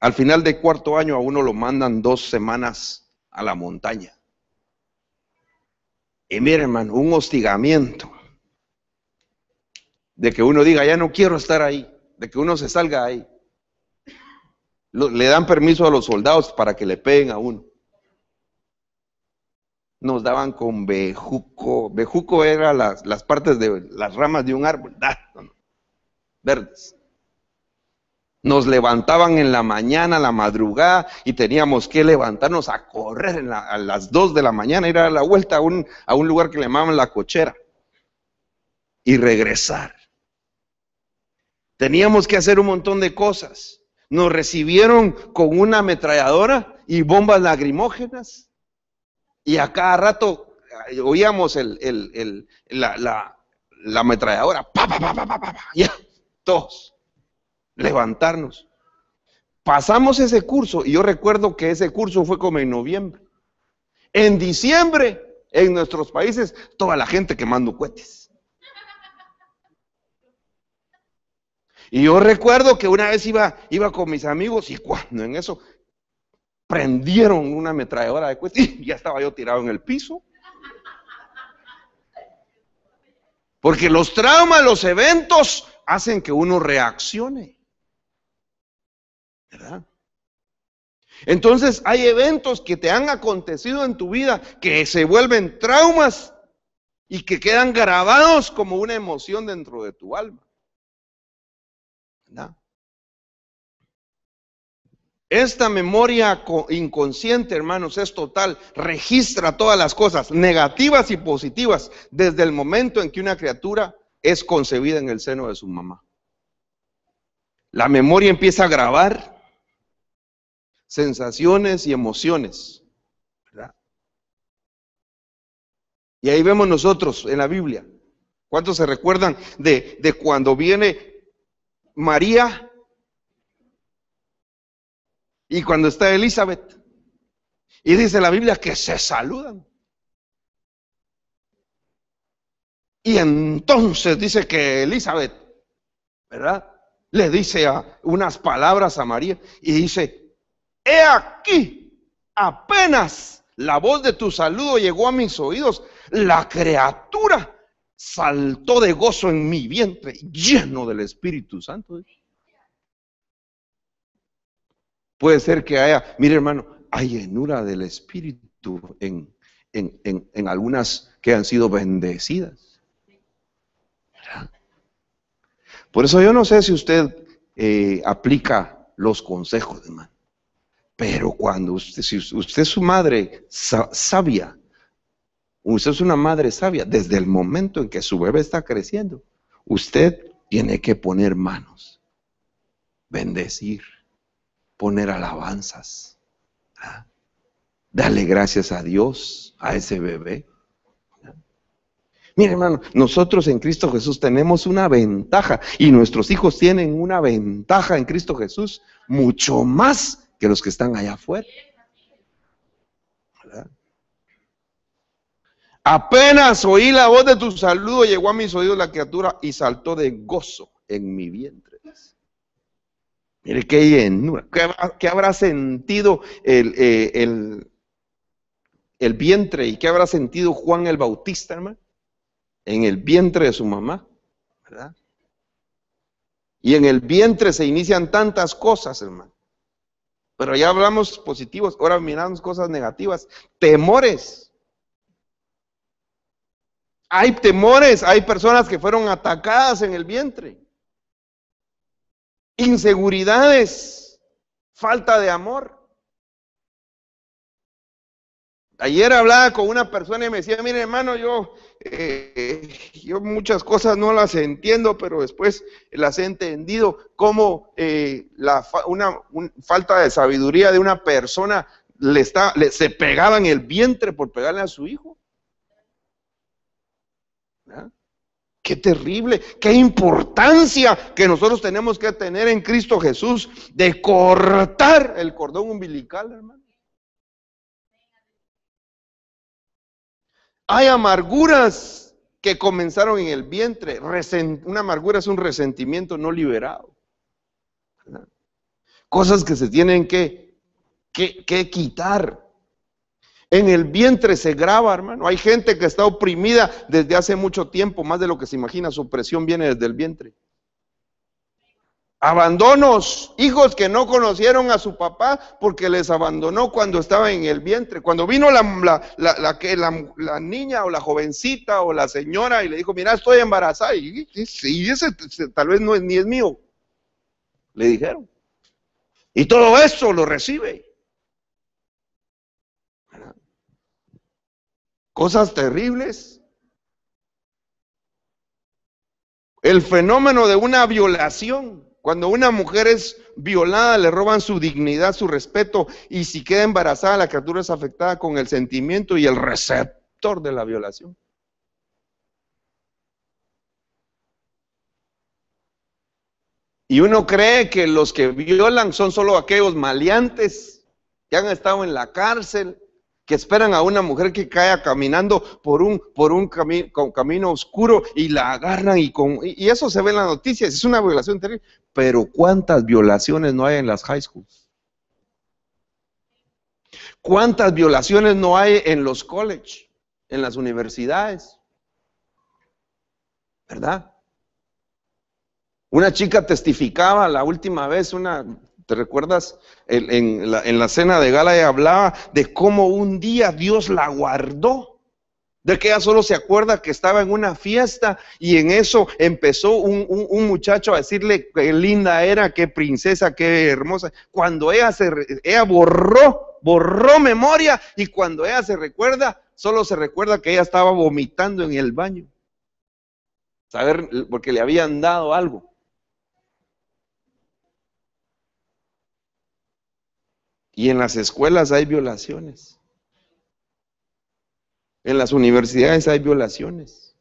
al final del cuarto año a uno lo mandan dos semanas a la montaña y mire, hermano, un hostigamiento de que uno diga, ya no quiero estar ahí, de que uno se salga ahí. le dan permiso a los soldados para que le peguen a uno. Nos daban con bejuco. Bejuco era las, las, partes de las ramas de un árbol, [laughs] verdes. Nos levantaban en la mañana, la madrugada, y teníamos que levantarnos a correr a las 2 de la mañana, ir a la vuelta a un, a un lugar que le llamaban la cochera y regresar. Teníamos que hacer un montón de cosas. Nos recibieron con una ametralladora y bombas lagrimógenas. Y a cada rato eh, oíamos el, la, ametralladora. Pa, pa, pa, pa, pa, pa, pa. Ya, todos levantarnos. Pasamos ese curso y yo recuerdo que ese curso fue como en noviembre. En diciembre, en nuestros países, toda la gente quemando cohetes. Y yo recuerdo que una vez iba, iba con mis amigos y cuando en eso prendieron una ametralladora de cohetes y [laughs] ya estaba yo tirado en el piso. Porque los traumas, los eventos hacen que uno reaccione. ¿Verdad? Entonces hay eventos que te han acontecido en tu vida que se vuelven traumas y que quedan grabados como una emoción dentro de tu alma. ¿Verdad? Esta memoria inconsciente, hermanos, es total. Registra todas las cosas, negativas y positivas, desde el momento en que una criatura es concebida en el seno de su mamá. La memoria empieza a grabar sensaciones y emociones. ¿verdad? Y ahí vemos nosotros en la Biblia. ¿Cuántos se recuerdan de, de cuando viene María y cuando está Elizabeth? Y dice la Biblia que se saludan. Y entonces dice que Elizabeth, ¿verdad? Le dice a, unas palabras a María y dice, he aquí, apenas la voz de tu saludo llegó a mis oídos, la criatura saltó de gozo en mi vientre, lleno del Espíritu Santo. Puede ser que haya, mire hermano, hay llenura del Espíritu en, algunas que han sido bendecidas. Por eso yo no sé si usted eh, aplica los consejos, hermano. Pero cuando usted, si usted es su madre sabia, usted es una madre sabia, desde el momento en que su bebé está creciendo, usted tiene que poner manos, bendecir, poner alabanzas, ¿ah? darle gracias a Dios, a ese bebé. Mira hermano, nosotros en Cristo Jesús tenemos una ventaja y nuestros hijos tienen una ventaja en Cristo Jesús mucho más que los que están allá afuera. Apenas oí la voz de tu saludo, llegó a mis oídos la criatura y saltó de gozo en mi vientre. Mire qué llenura, qué, habrá sentido eh, el, el vientre y qué habrá sentido Juan el Bautista, hermano, en el vientre de su mamá, ¿verdad? Y en el vientre se inician tantas cosas, hermano. Pero ya hablamos positivos, ahora miramos cosas negativas. Temores. Hay temores, hay personas que fueron atacadas en el vientre. Inseguridades, falta de amor. Ayer hablaba con una persona y me decía, mire hermano, yo, eh, yo muchas cosas no las entiendo, pero después las he entendido, como eh, una falta de sabiduría de una persona le está, se pegaba en el vientre por pegarle a su hijo. ¿Ah? Qué terrible, qué importancia que nosotros tenemos que tener en Cristo Jesús de cortar el cordón umbilical, hermano. Hay amarguras que comenzaron en el vientre. Una amargura es un resentimiento no liberado. Cosas que se tienen que, que quitar. En el vientre se graba, hermano. Hay gente que está oprimida desde hace mucho tiempo, más de lo que se imagina. Su opresión viene desde el vientre. Abandonos, hijos que no conocieron a su papá porque les abandonó cuando estaba en el vientre. Cuando vino la, la, la niña o la jovencita o la señora y le dijo, mira, estoy embarazada. Y, ese, tal vez no es, ni es mío. Le dijeron. Y todo eso lo recibe. Cosas terribles. El fenómeno de una violación cuando una mujer es violada, le roban su dignidad, su respeto, y si queda embarazada, la criatura es afectada con el sentimiento y el receptor de la violación. Y uno cree que los que violan son solo aquellos maleantes que han estado en la cárcel, que esperan a una mujer que caiga caminando por un, por un camino oscuro y la agarran y, con, y eso se ve en las noticias, es una violación terrible. Pero ¿cuántas violaciones no hay en las high schools? ¿Cuántas violaciones no hay en los college, en las universidades? ¿Verdad? Una chica testificaba la última vez, una ¿Te recuerdas? En, la, cena de gala ella hablaba de cómo un día Dios la guardó de que ella solo se acuerda que estaba en una fiesta y en eso empezó un, un, muchacho a decirle qué linda era, qué princesa, qué hermosa. Cuando ella se ella borró, borró memoria y cuando ella se recuerda, solo se recuerda que ella estaba vomitando en el baño. Saber porque le habían dado algo. Y en las escuelas hay violaciones. En las universidades hay violaciones.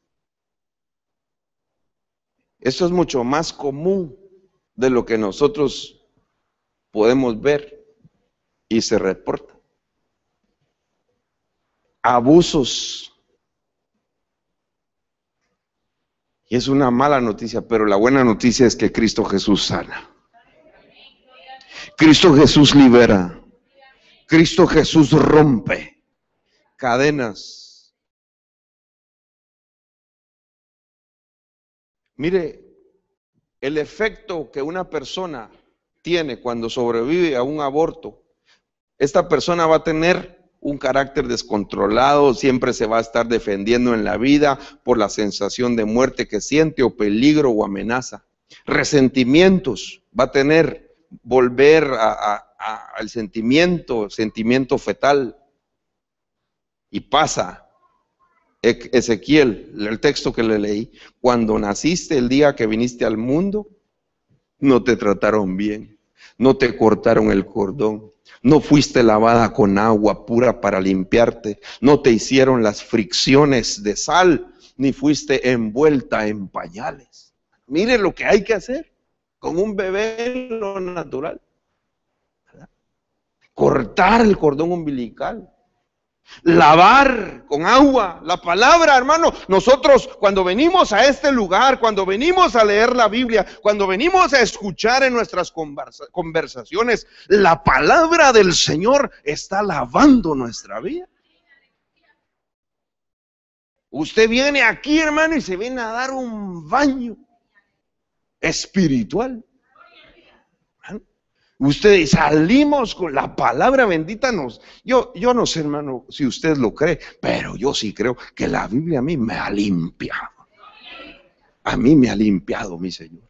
Esto es mucho más común de lo que nosotros podemos ver y se reporta. Abusos. Y es una mala noticia, pero la buena noticia es que Cristo Jesús sana. Cristo Jesús libera. Cristo Jesús rompe cadenas. Mire, el efecto que una persona tiene cuando sobrevive a un aborto, esta persona va a tener un carácter descontrolado, siempre se va a estar defendiendo en la vida por la sensación de muerte que siente o peligro o amenaza. Resentimientos va a tener, volver a, a al sentimiento, sentimiento fetal. Y pasa, e-, Ezequiel, el texto que le leí, cuando naciste el día que viniste al mundo, no te trataron bien, no te cortaron el cordón, no fuiste lavada con agua pura para limpiarte, no te hicieron las fricciones de sal, ni fuiste envuelta en pañales. Mire lo que hay que hacer con un bebé lo natural cortar el cordón umbilical, lavar con agua la palabra, hermano. Nosotros cuando venimos a este lugar, cuando venimos a leer la Biblia, cuando venimos a escuchar en nuestras conversaciones, la palabra del Señor está lavando nuestra vida. Usted viene aquí, hermano, y se viene a dar un baño espiritual. Ustedes salimos con la palabra bendita. Nos, yo, yo no sé, hermano, si usted lo cree, pero yo sí creo que la Biblia a mí me ha limpiado. A mí me ha limpiado, mi Señor.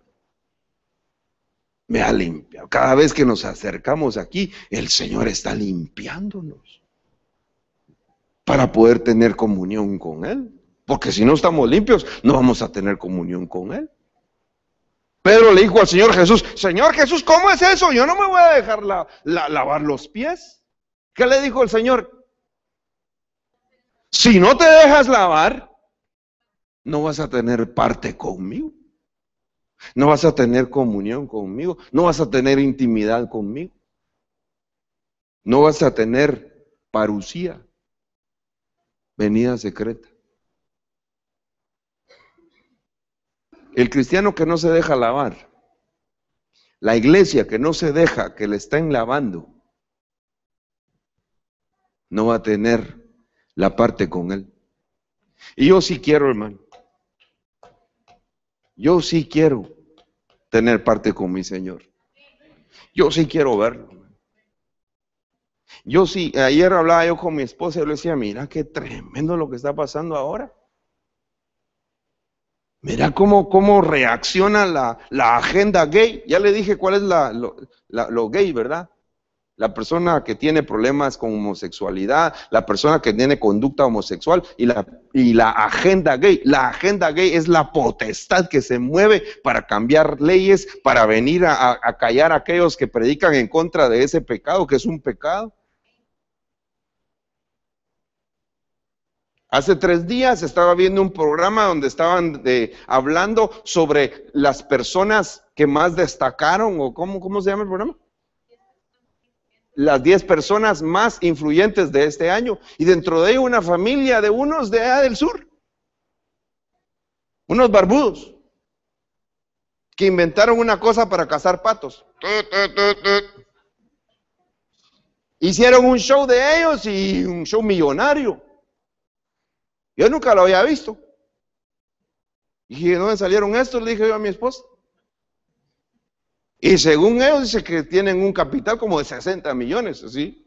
Me ha limpiado. Cada vez que nos acercamos aquí, el Señor está limpiándonos para poder tener comunión con Él. Porque si no estamos limpios, no vamos a tener comunión con Él. Pedro le dijo al Señor Jesús, Señor Jesús, ¿cómo es eso? Yo no me voy a dejar lavar los pies. ¿Qué le dijo el Señor? Si no te dejas lavar, no vas a tener parte conmigo. No vas a tener comunión conmigo. No vas a tener intimidad conmigo. No vas a tener parucía, venida secreta. El cristiano que no se deja lavar. La iglesia que no se deja que le estén lavando. No va a tener la parte con él. Y yo sí quiero, hermano. Yo sí quiero tener parte con mi Señor. Yo sí quiero verlo. Yo sí, ayer hablaba yo con mi esposa y le decía, mira qué tremendo lo que está pasando ahora. Mira cómo, cómo reacciona la, agenda gay. Ya le dije cuál es la, lo, gay, ¿verdad? La persona que tiene problemas con homosexualidad, la persona que tiene conducta homosexual y la, y la agenda gay. La agenda gay es la potestad que se mueve para cambiar leyes, para venir a, a callar a aquellos que predican en contra de ese pecado, que es un pecado. Hace tres días estaba viendo un programa donde estaban eh, hablando sobre las personas que más destacaron, o cómo, cómo se llama el programa. Las diez personas más influyentes de este año. Y dentro de ello una familia de unos de allá del sur. Unos barbudos. Que inventaron una cosa para cazar patos. Hicieron un show de ellos y un show millonario. Yo nunca lo había visto. Y no salieron estos, le dije yo a mi esposa. Y según ellos, dice que tienen un capital como de 60 millones, así.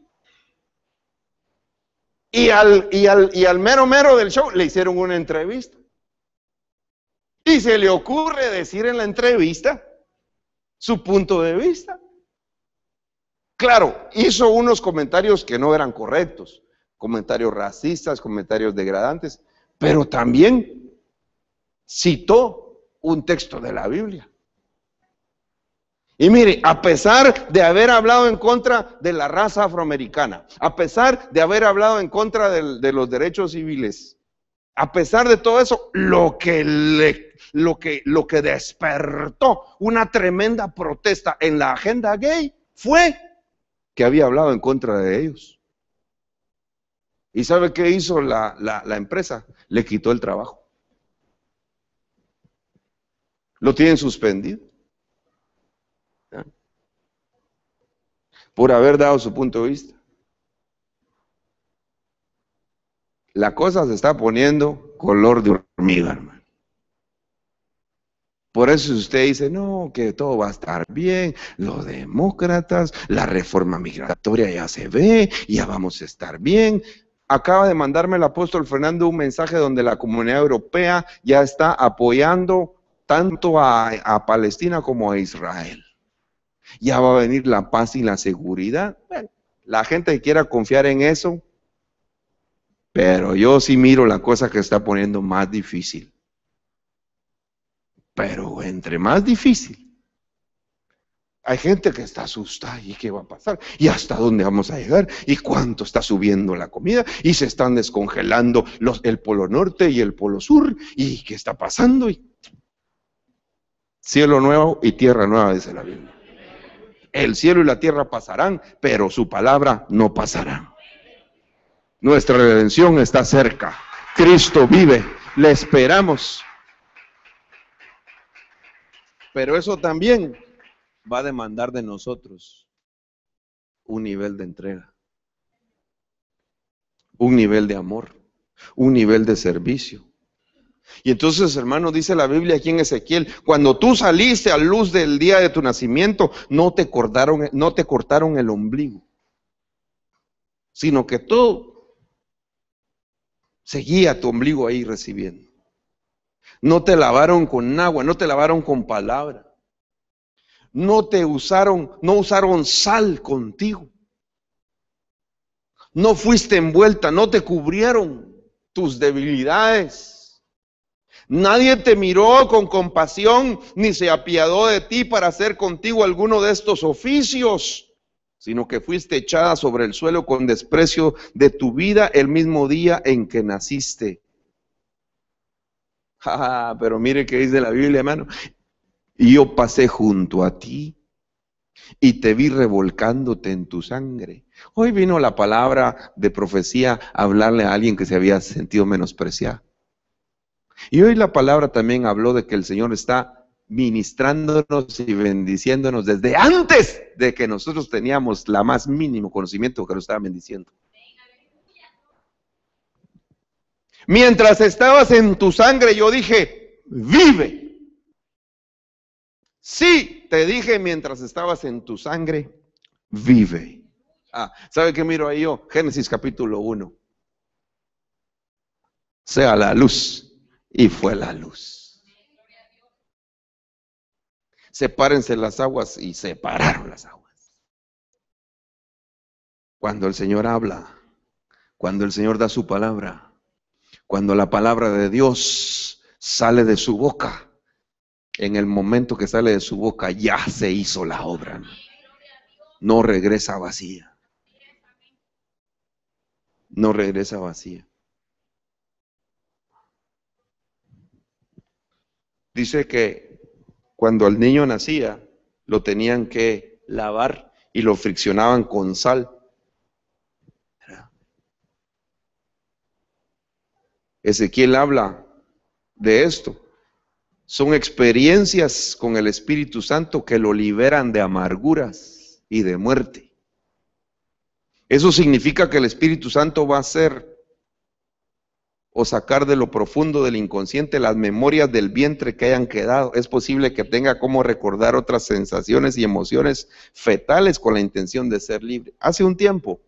Y al, y, al, y al mero mero del show le hicieron una entrevista. Y se le ocurre decir en la entrevista su punto de vista. Claro, hizo unos comentarios que no eran correctos comentarios racistas, comentarios degradantes, pero también citó un texto de la Biblia. Y mire, a pesar de haber hablado en contra de la raza afroamericana, a pesar de haber hablado en contra de, los derechos civiles, a pesar de todo eso, lo que, lo, que, lo que despertó una tremenda protesta en la agenda gay fue que había hablado en contra de ellos. ¿Y sabe qué hizo la, empresa? Le quitó el trabajo. Lo tienen suspendido. Por haber dado su punto de vista. La cosa se está poniendo color de hormiga, hermano. Por eso usted dice, no, que todo va a estar bien, los demócratas, la reforma migratoria ya se ve, ya vamos a estar bien acaba de mandarme el apóstol Fernando un mensaje donde la comunidad europea ya está apoyando tanto a, Palestina como a Israel. Ya va a venir la paz y la seguridad. la gente quiera confiar en eso, pero yo sí miro la cosa que está poniendo más difícil. Pero entre más difícil, hay gente que está asustada y qué va a pasar y hasta dónde vamos a llegar y cuánto está subiendo la comida y se están descongelando los, el polo norte y el polo sur y qué está pasando. Y... Cielo nuevo y tierra nueva, dice la Biblia. El cielo y la tierra pasarán, pero su palabra no pasará. Nuestra redención está cerca. Cristo vive, le esperamos. Pero eso también va a demandar de nosotros un nivel de entrega, un nivel de amor, un nivel de servicio. Y entonces, hermano, dice la Biblia aquí en Ezequiel, cuando tú saliste a luz del día de tu nacimiento, no te cortaron, no te cortaron el ombligo, sino que tú seguía tu ombligo ahí recibiendo. No te lavaron con agua, no te lavaron con palabras no te usaron, no usaron sal contigo. No fuiste envuelta, no te cubrieron tus debilidades. Nadie te miró con compasión ni se apiadó de ti para hacer contigo alguno de estos oficios, sino que fuiste echada sobre el suelo con desprecio de tu vida el mismo día en que naciste. [laughs] Ah, pero mire qué dice la Biblia, hermano. Y yo pasé junto a ti y te vi revolcándote en tu sangre. Hoy vino la palabra de profecía a hablarle a alguien que se había sentido menospreciado. Y hoy la palabra también habló de que el Señor está ministrándonos y bendiciéndonos desde antes de que nosotros teníamos la más mínimo conocimiento que lo estaba bendiciendo. Mientras estabas en tu sangre, yo dije, vive. Sí, te dije mientras estabas en tu sangre, vive. Ah, ¿sabe qué miro ahí yo? Génesis capítulo 1. Sea la luz. Y fue la luz. Sepárense las aguas y separaron las aguas. Cuando el Señor habla, cuando el Señor da su palabra, cuando la palabra de Dios sale de su boca, en el momento que sale de su boca, ya se hizo la obra. No regresa vacía. No regresa vacía. Dice que cuando el niño nacía, lo tenían que lavar y lo friccionaban con sal. Ezequiel habla de esto son experiencias con el Espíritu Santo que lo liberan de amarguras y de muerte. Eso significa que el Espíritu Santo va a ser o sacar de lo profundo del inconsciente las memorias del vientre que hayan quedado. Es posible que tenga como recordar otras sensaciones y emociones fetales con la intención de ser libre. Hace un tiempo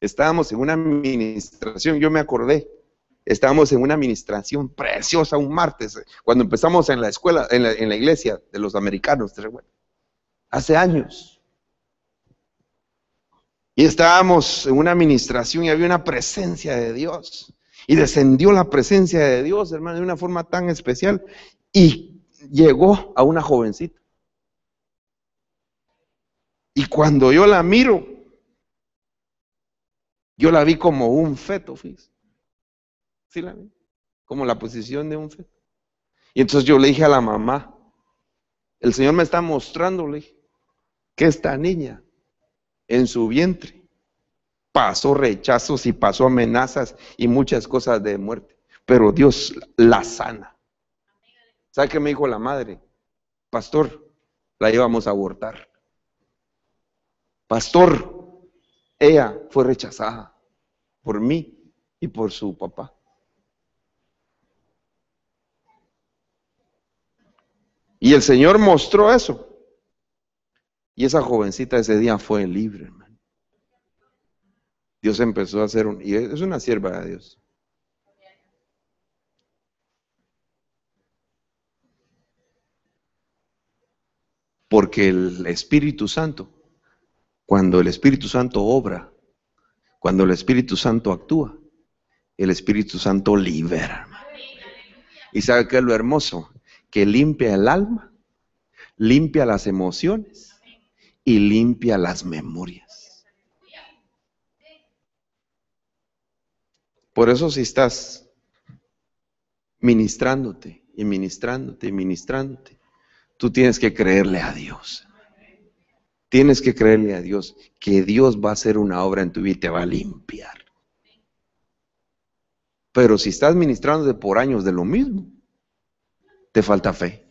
estábamos en una administración, yo me acordé, estábamos en una administración preciosa un martes, eh, cuando empezamos en la escuela, en la, iglesia de los americanos, ¿te recuerdas? Hace años. Y estábamos en una administración y había una presencia de Dios. Y descendió la presencia de Dios, hermano, de una forma tan especial. Y llegó a una jovencita. Y cuando yo la miro, yo la vi como un feto, fíjese. ¿Sí Como la posición de un fe. Y entonces yo le dije a la mamá, el Señor me está mostrándole que esta niña en su vientre pasó rechazos y pasó amenazas y muchas cosas de muerte, pero Dios la sana. ¿Sabe qué me dijo la madre? Pastor, la íbamos a abortar. Pastor, ella fue rechazada por mí y por su papá. Y el Señor mostró eso. Y esa jovencita ese día fue libre, hermano. Dios empezó a hacer un... Y es una sierva de Dios. Porque el Espíritu Santo, cuando el Espíritu Santo obra, cuando el Espíritu Santo actúa, el Espíritu Santo libera. ¿Y sabe que lo hermoso? que limpia el alma, limpia las emociones y limpia las memorias. Por eso si estás ministrándote y ministrándote y ministrándote, tú tienes que creerle a Dios. Tienes que creerle a Dios que Dios va a hacer una obra en tu vida y te va a limpiar. Pero si estás ministrándote por años de lo mismo, te falta fe.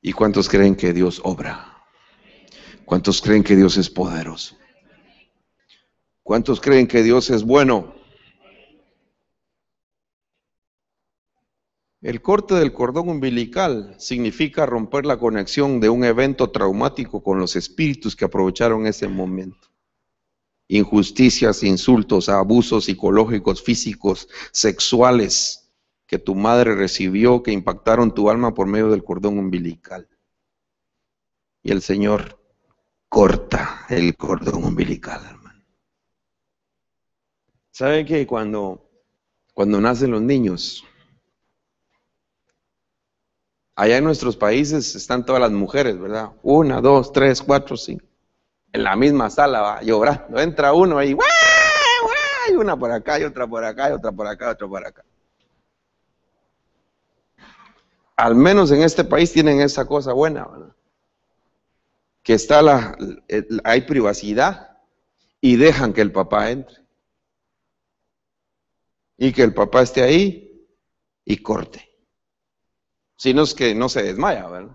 ¿Y cuántos creen que Dios obra? ¿Cuántos creen que Dios es poderoso? ¿Cuántos creen que Dios es bueno? El corte del cordón umbilical significa romper la conexión de un evento traumático con los espíritus que aprovecharon ese momento injusticias, insultos, abusos psicológicos, físicos, sexuales que tu madre recibió, que impactaron tu alma por medio del cordón umbilical. Y el Señor corta el cordón umbilical, hermano. ¿Sabe que cuando, cuando nacen los niños, allá en nuestros países están todas las mujeres, ¿verdad? Una, dos, tres, cuatro, cinco en la misma sala, ¿va? llorando. Entra uno ahí, ¡guau, una por acá, y otra por acá, y otra por acá, otra por acá. Al menos en este país tienen esa cosa buena, ¿verdad? que está la, eh, hay privacidad y dejan que el papá entre. Y que el papá esté ahí y corte. Si no es que no se desmaya, ¿verdad?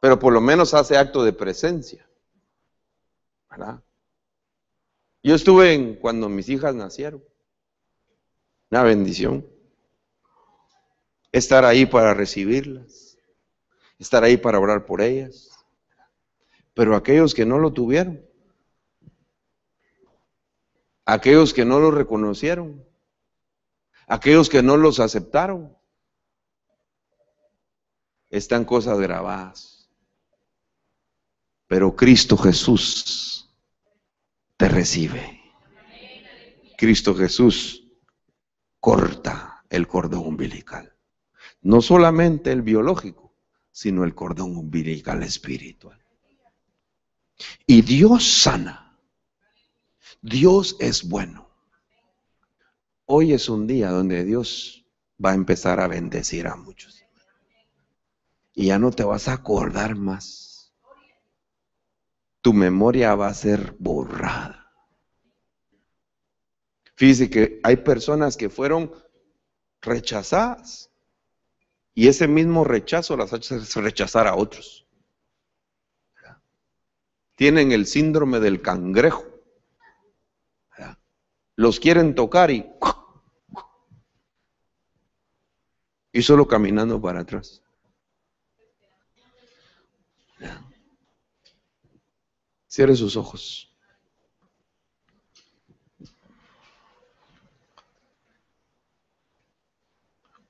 pero por lo menos hace acto de presencia. ¿Verdad? Yo estuve en, cuando mis hijas nacieron. Una bendición. Estar ahí para recibirlas, estar ahí para orar por ellas. Pero aquellos que no lo tuvieron, aquellos que no lo reconocieron, aquellos que no los aceptaron, están cosas grabadas pero Cristo Jesús te recibe. Cristo Jesús corta el cordón umbilical. No solamente el biológico, sino el cordón umbilical espiritual. Y Dios sana. Dios es bueno. Hoy es un día donde Dios va a empezar a bendecir a muchos. Y ya no te vas a acordar más tu memoria va a ser borrada. Fíjese que hay personas que fueron rechazadas y ese mismo rechazo las hace rechazar a otros. Tienen el síndrome del cangrejo. Los quieren tocar y y solo caminando para atrás. Cierre sus ojos.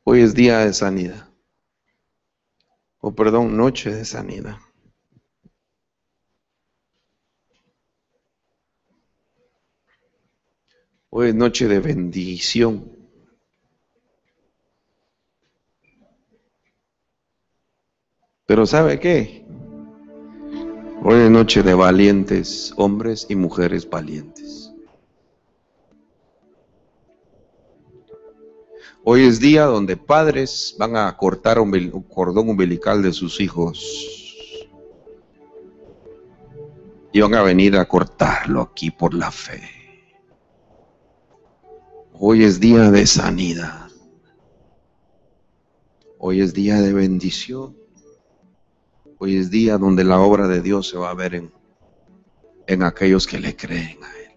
Hoy es día de sanidad. O perdón, noche de sanidad. Hoy es noche de bendición. Pero ¿sabe qué? Hoy es noche de valientes, hombres y mujeres valientes. Hoy es día donde padres van a cortar un cordón umbilical de sus hijos. Y van a venir a cortarlo aquí por la fe. Hoy es día de sanidad. Hoy es día de bendición. Hoy es día donde la obra de Dios se va a ver en, en aquellos que le creen a Él.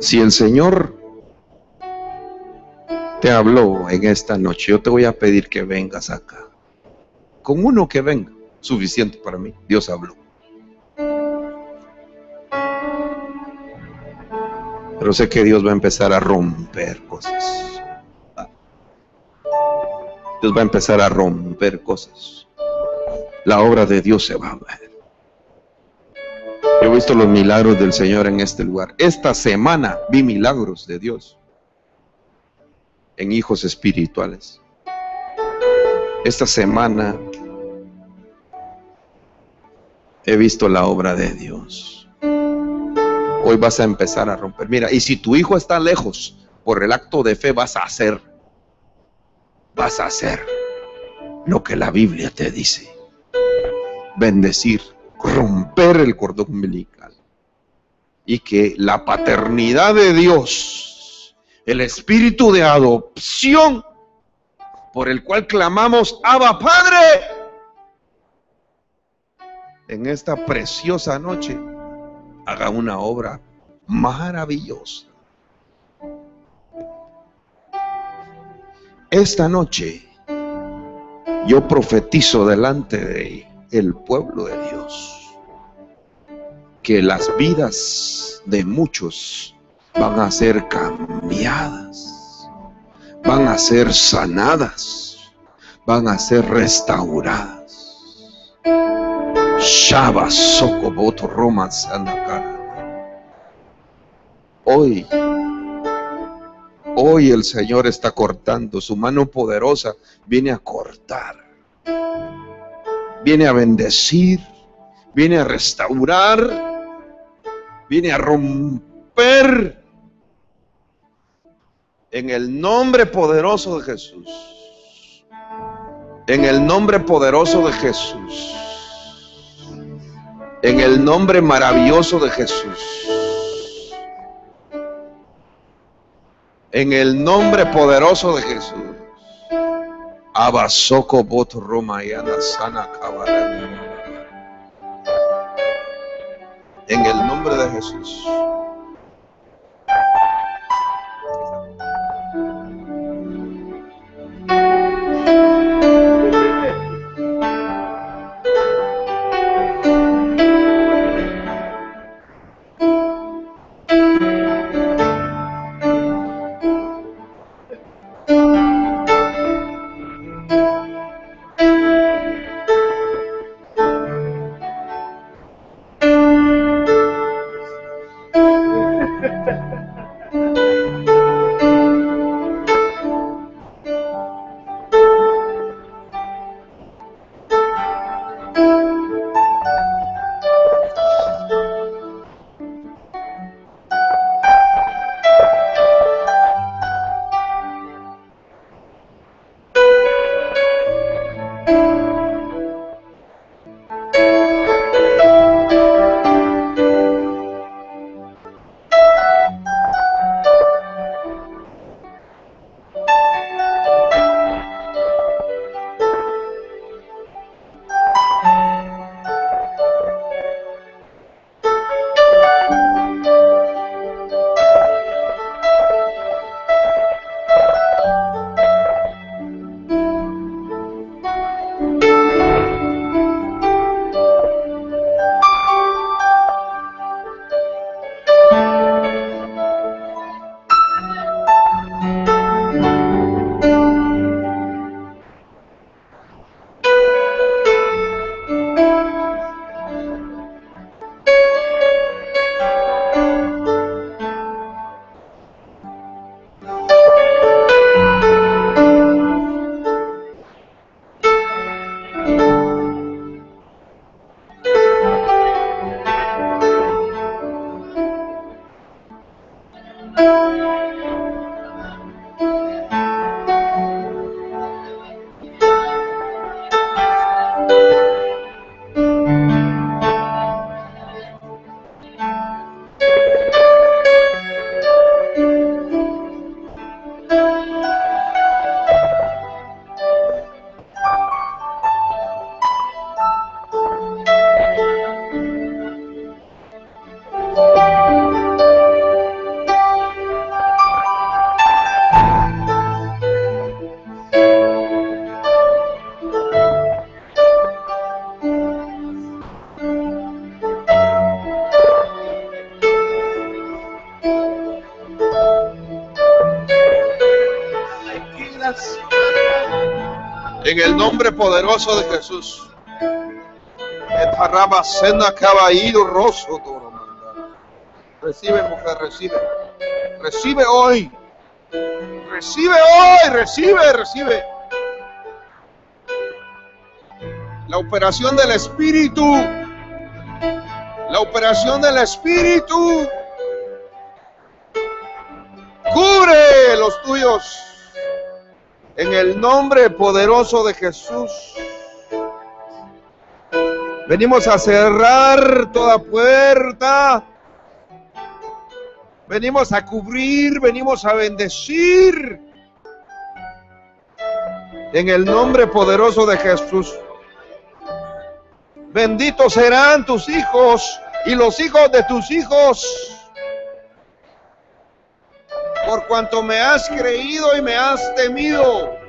Si el Señor te habló en esta noche, yo te voy a pedir que vengas acá. Con uno que venga, suficiente para mí. Dios habló. Pero sé que Dios va a empezar a romper cosas. Dios va a empezar a romper cosas. La obra de Dios se va a ver. he visto los milagros del Señor en este lugar. Esta semana vi milagros de Dios en hijos espirituales. Esta semana he visto la obra de Dios. Hoy vas a empezar a romper. Mira, y si tu hijo está lejos, por el acto de fe vas a hacer vas a hacer lo que la Biblia te dice. Bendecir, romper el cordón umbilical. Y que la paternidad de Dios, el espíritu de adopción por el cual clamamos, Abba Padre, en esta preciosa noche, haga una obra maravillosa Esta noche yo profetizo delante de el pueblo de Dios que las vidas de muchos van a ser cambiadas, van a ser sanadas, van a ser restauradas. Shaba Sokoboto Roma Hoy Hoy el Señor está cortando, su mano poderosa viene a cortar, viene a bendecir, viene a restaurar, viene a romper en el nombre poderoso de Jesús. En el nombre poderoso de Jesús. En el nombre maravilloso de Jesús. En el nombre poderoso de Jesús. Abasoko bot Roma y Anasana En el nombre de Jesús. poderoso de Jesús. Etarrabacena caballero roso Recibe, mujer, recibe. Recibe hoy. Recibe hoy, recibe, recibe. La operación del Espíritu. La operación del Espíritu. nombre poderoso de Jesús. Venimos a cerrar toda puerta. Venimos a cubrir, venimos a bendecir. En el nombre poderoso de Jesús. Benditos serán tus hijos y los hijos de tus hijos. Por cuanto me has creído y me has temido.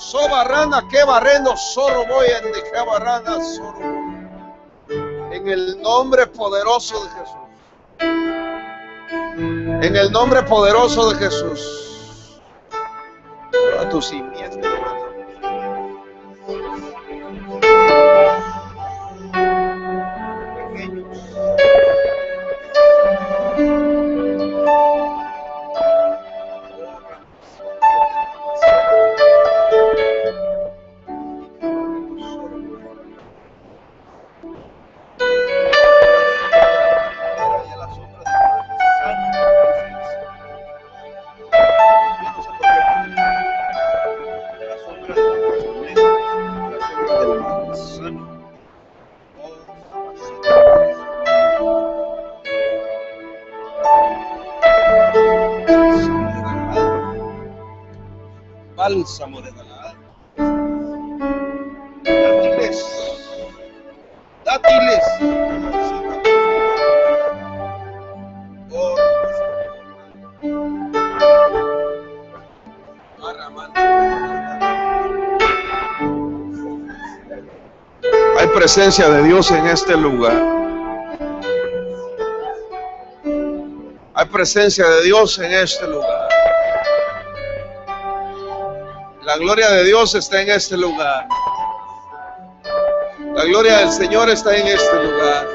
Sobarrana, que barreno, solo voy a indicar barrana, solo En el nombre poderoso de Jesús. En el nombre poderoso de Jesús. A tu simiente. presencia de Dios en este lugar. Hay presencia de Dios en este lugar. La gloria de Dios está en este lugar. La gloria del Señor está en este lugar.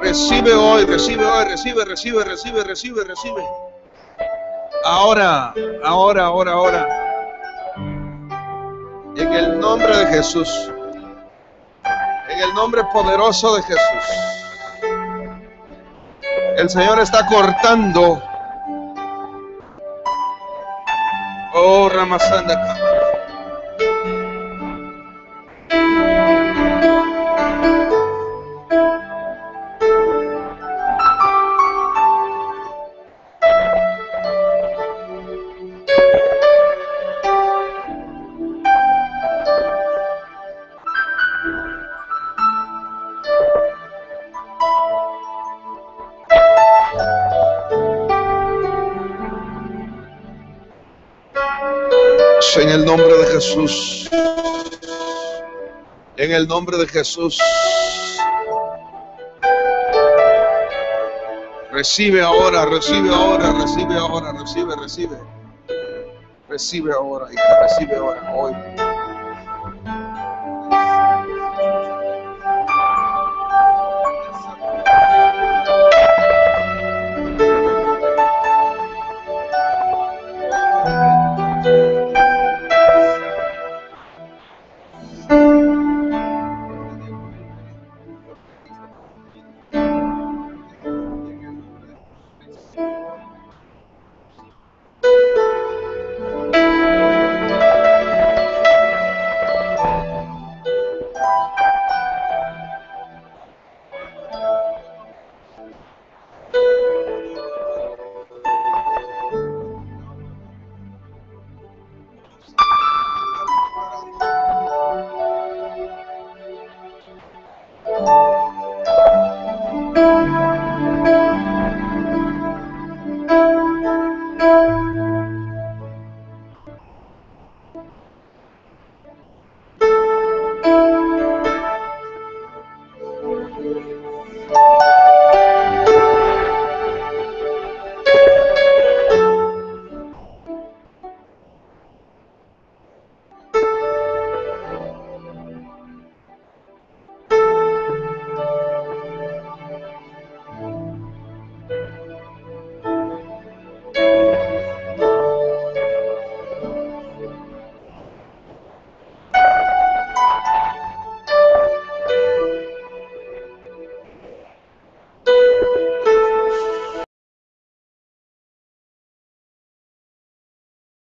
Recibe hoy, recibe hoy, recibe, recibe, recibe, recibe, recibe. Ahora, ahora, ahora, ahora. En el nombre de Jesús nombre poderoso de Jesús. El Señor está cortando. Oh, Ramasanda Jesús. En el nombre de Jesús. Recibe ahora, recibe ahora, recibe ahora, recibe, recibe. Recibe ahora, hija, recibe ahora, hoy.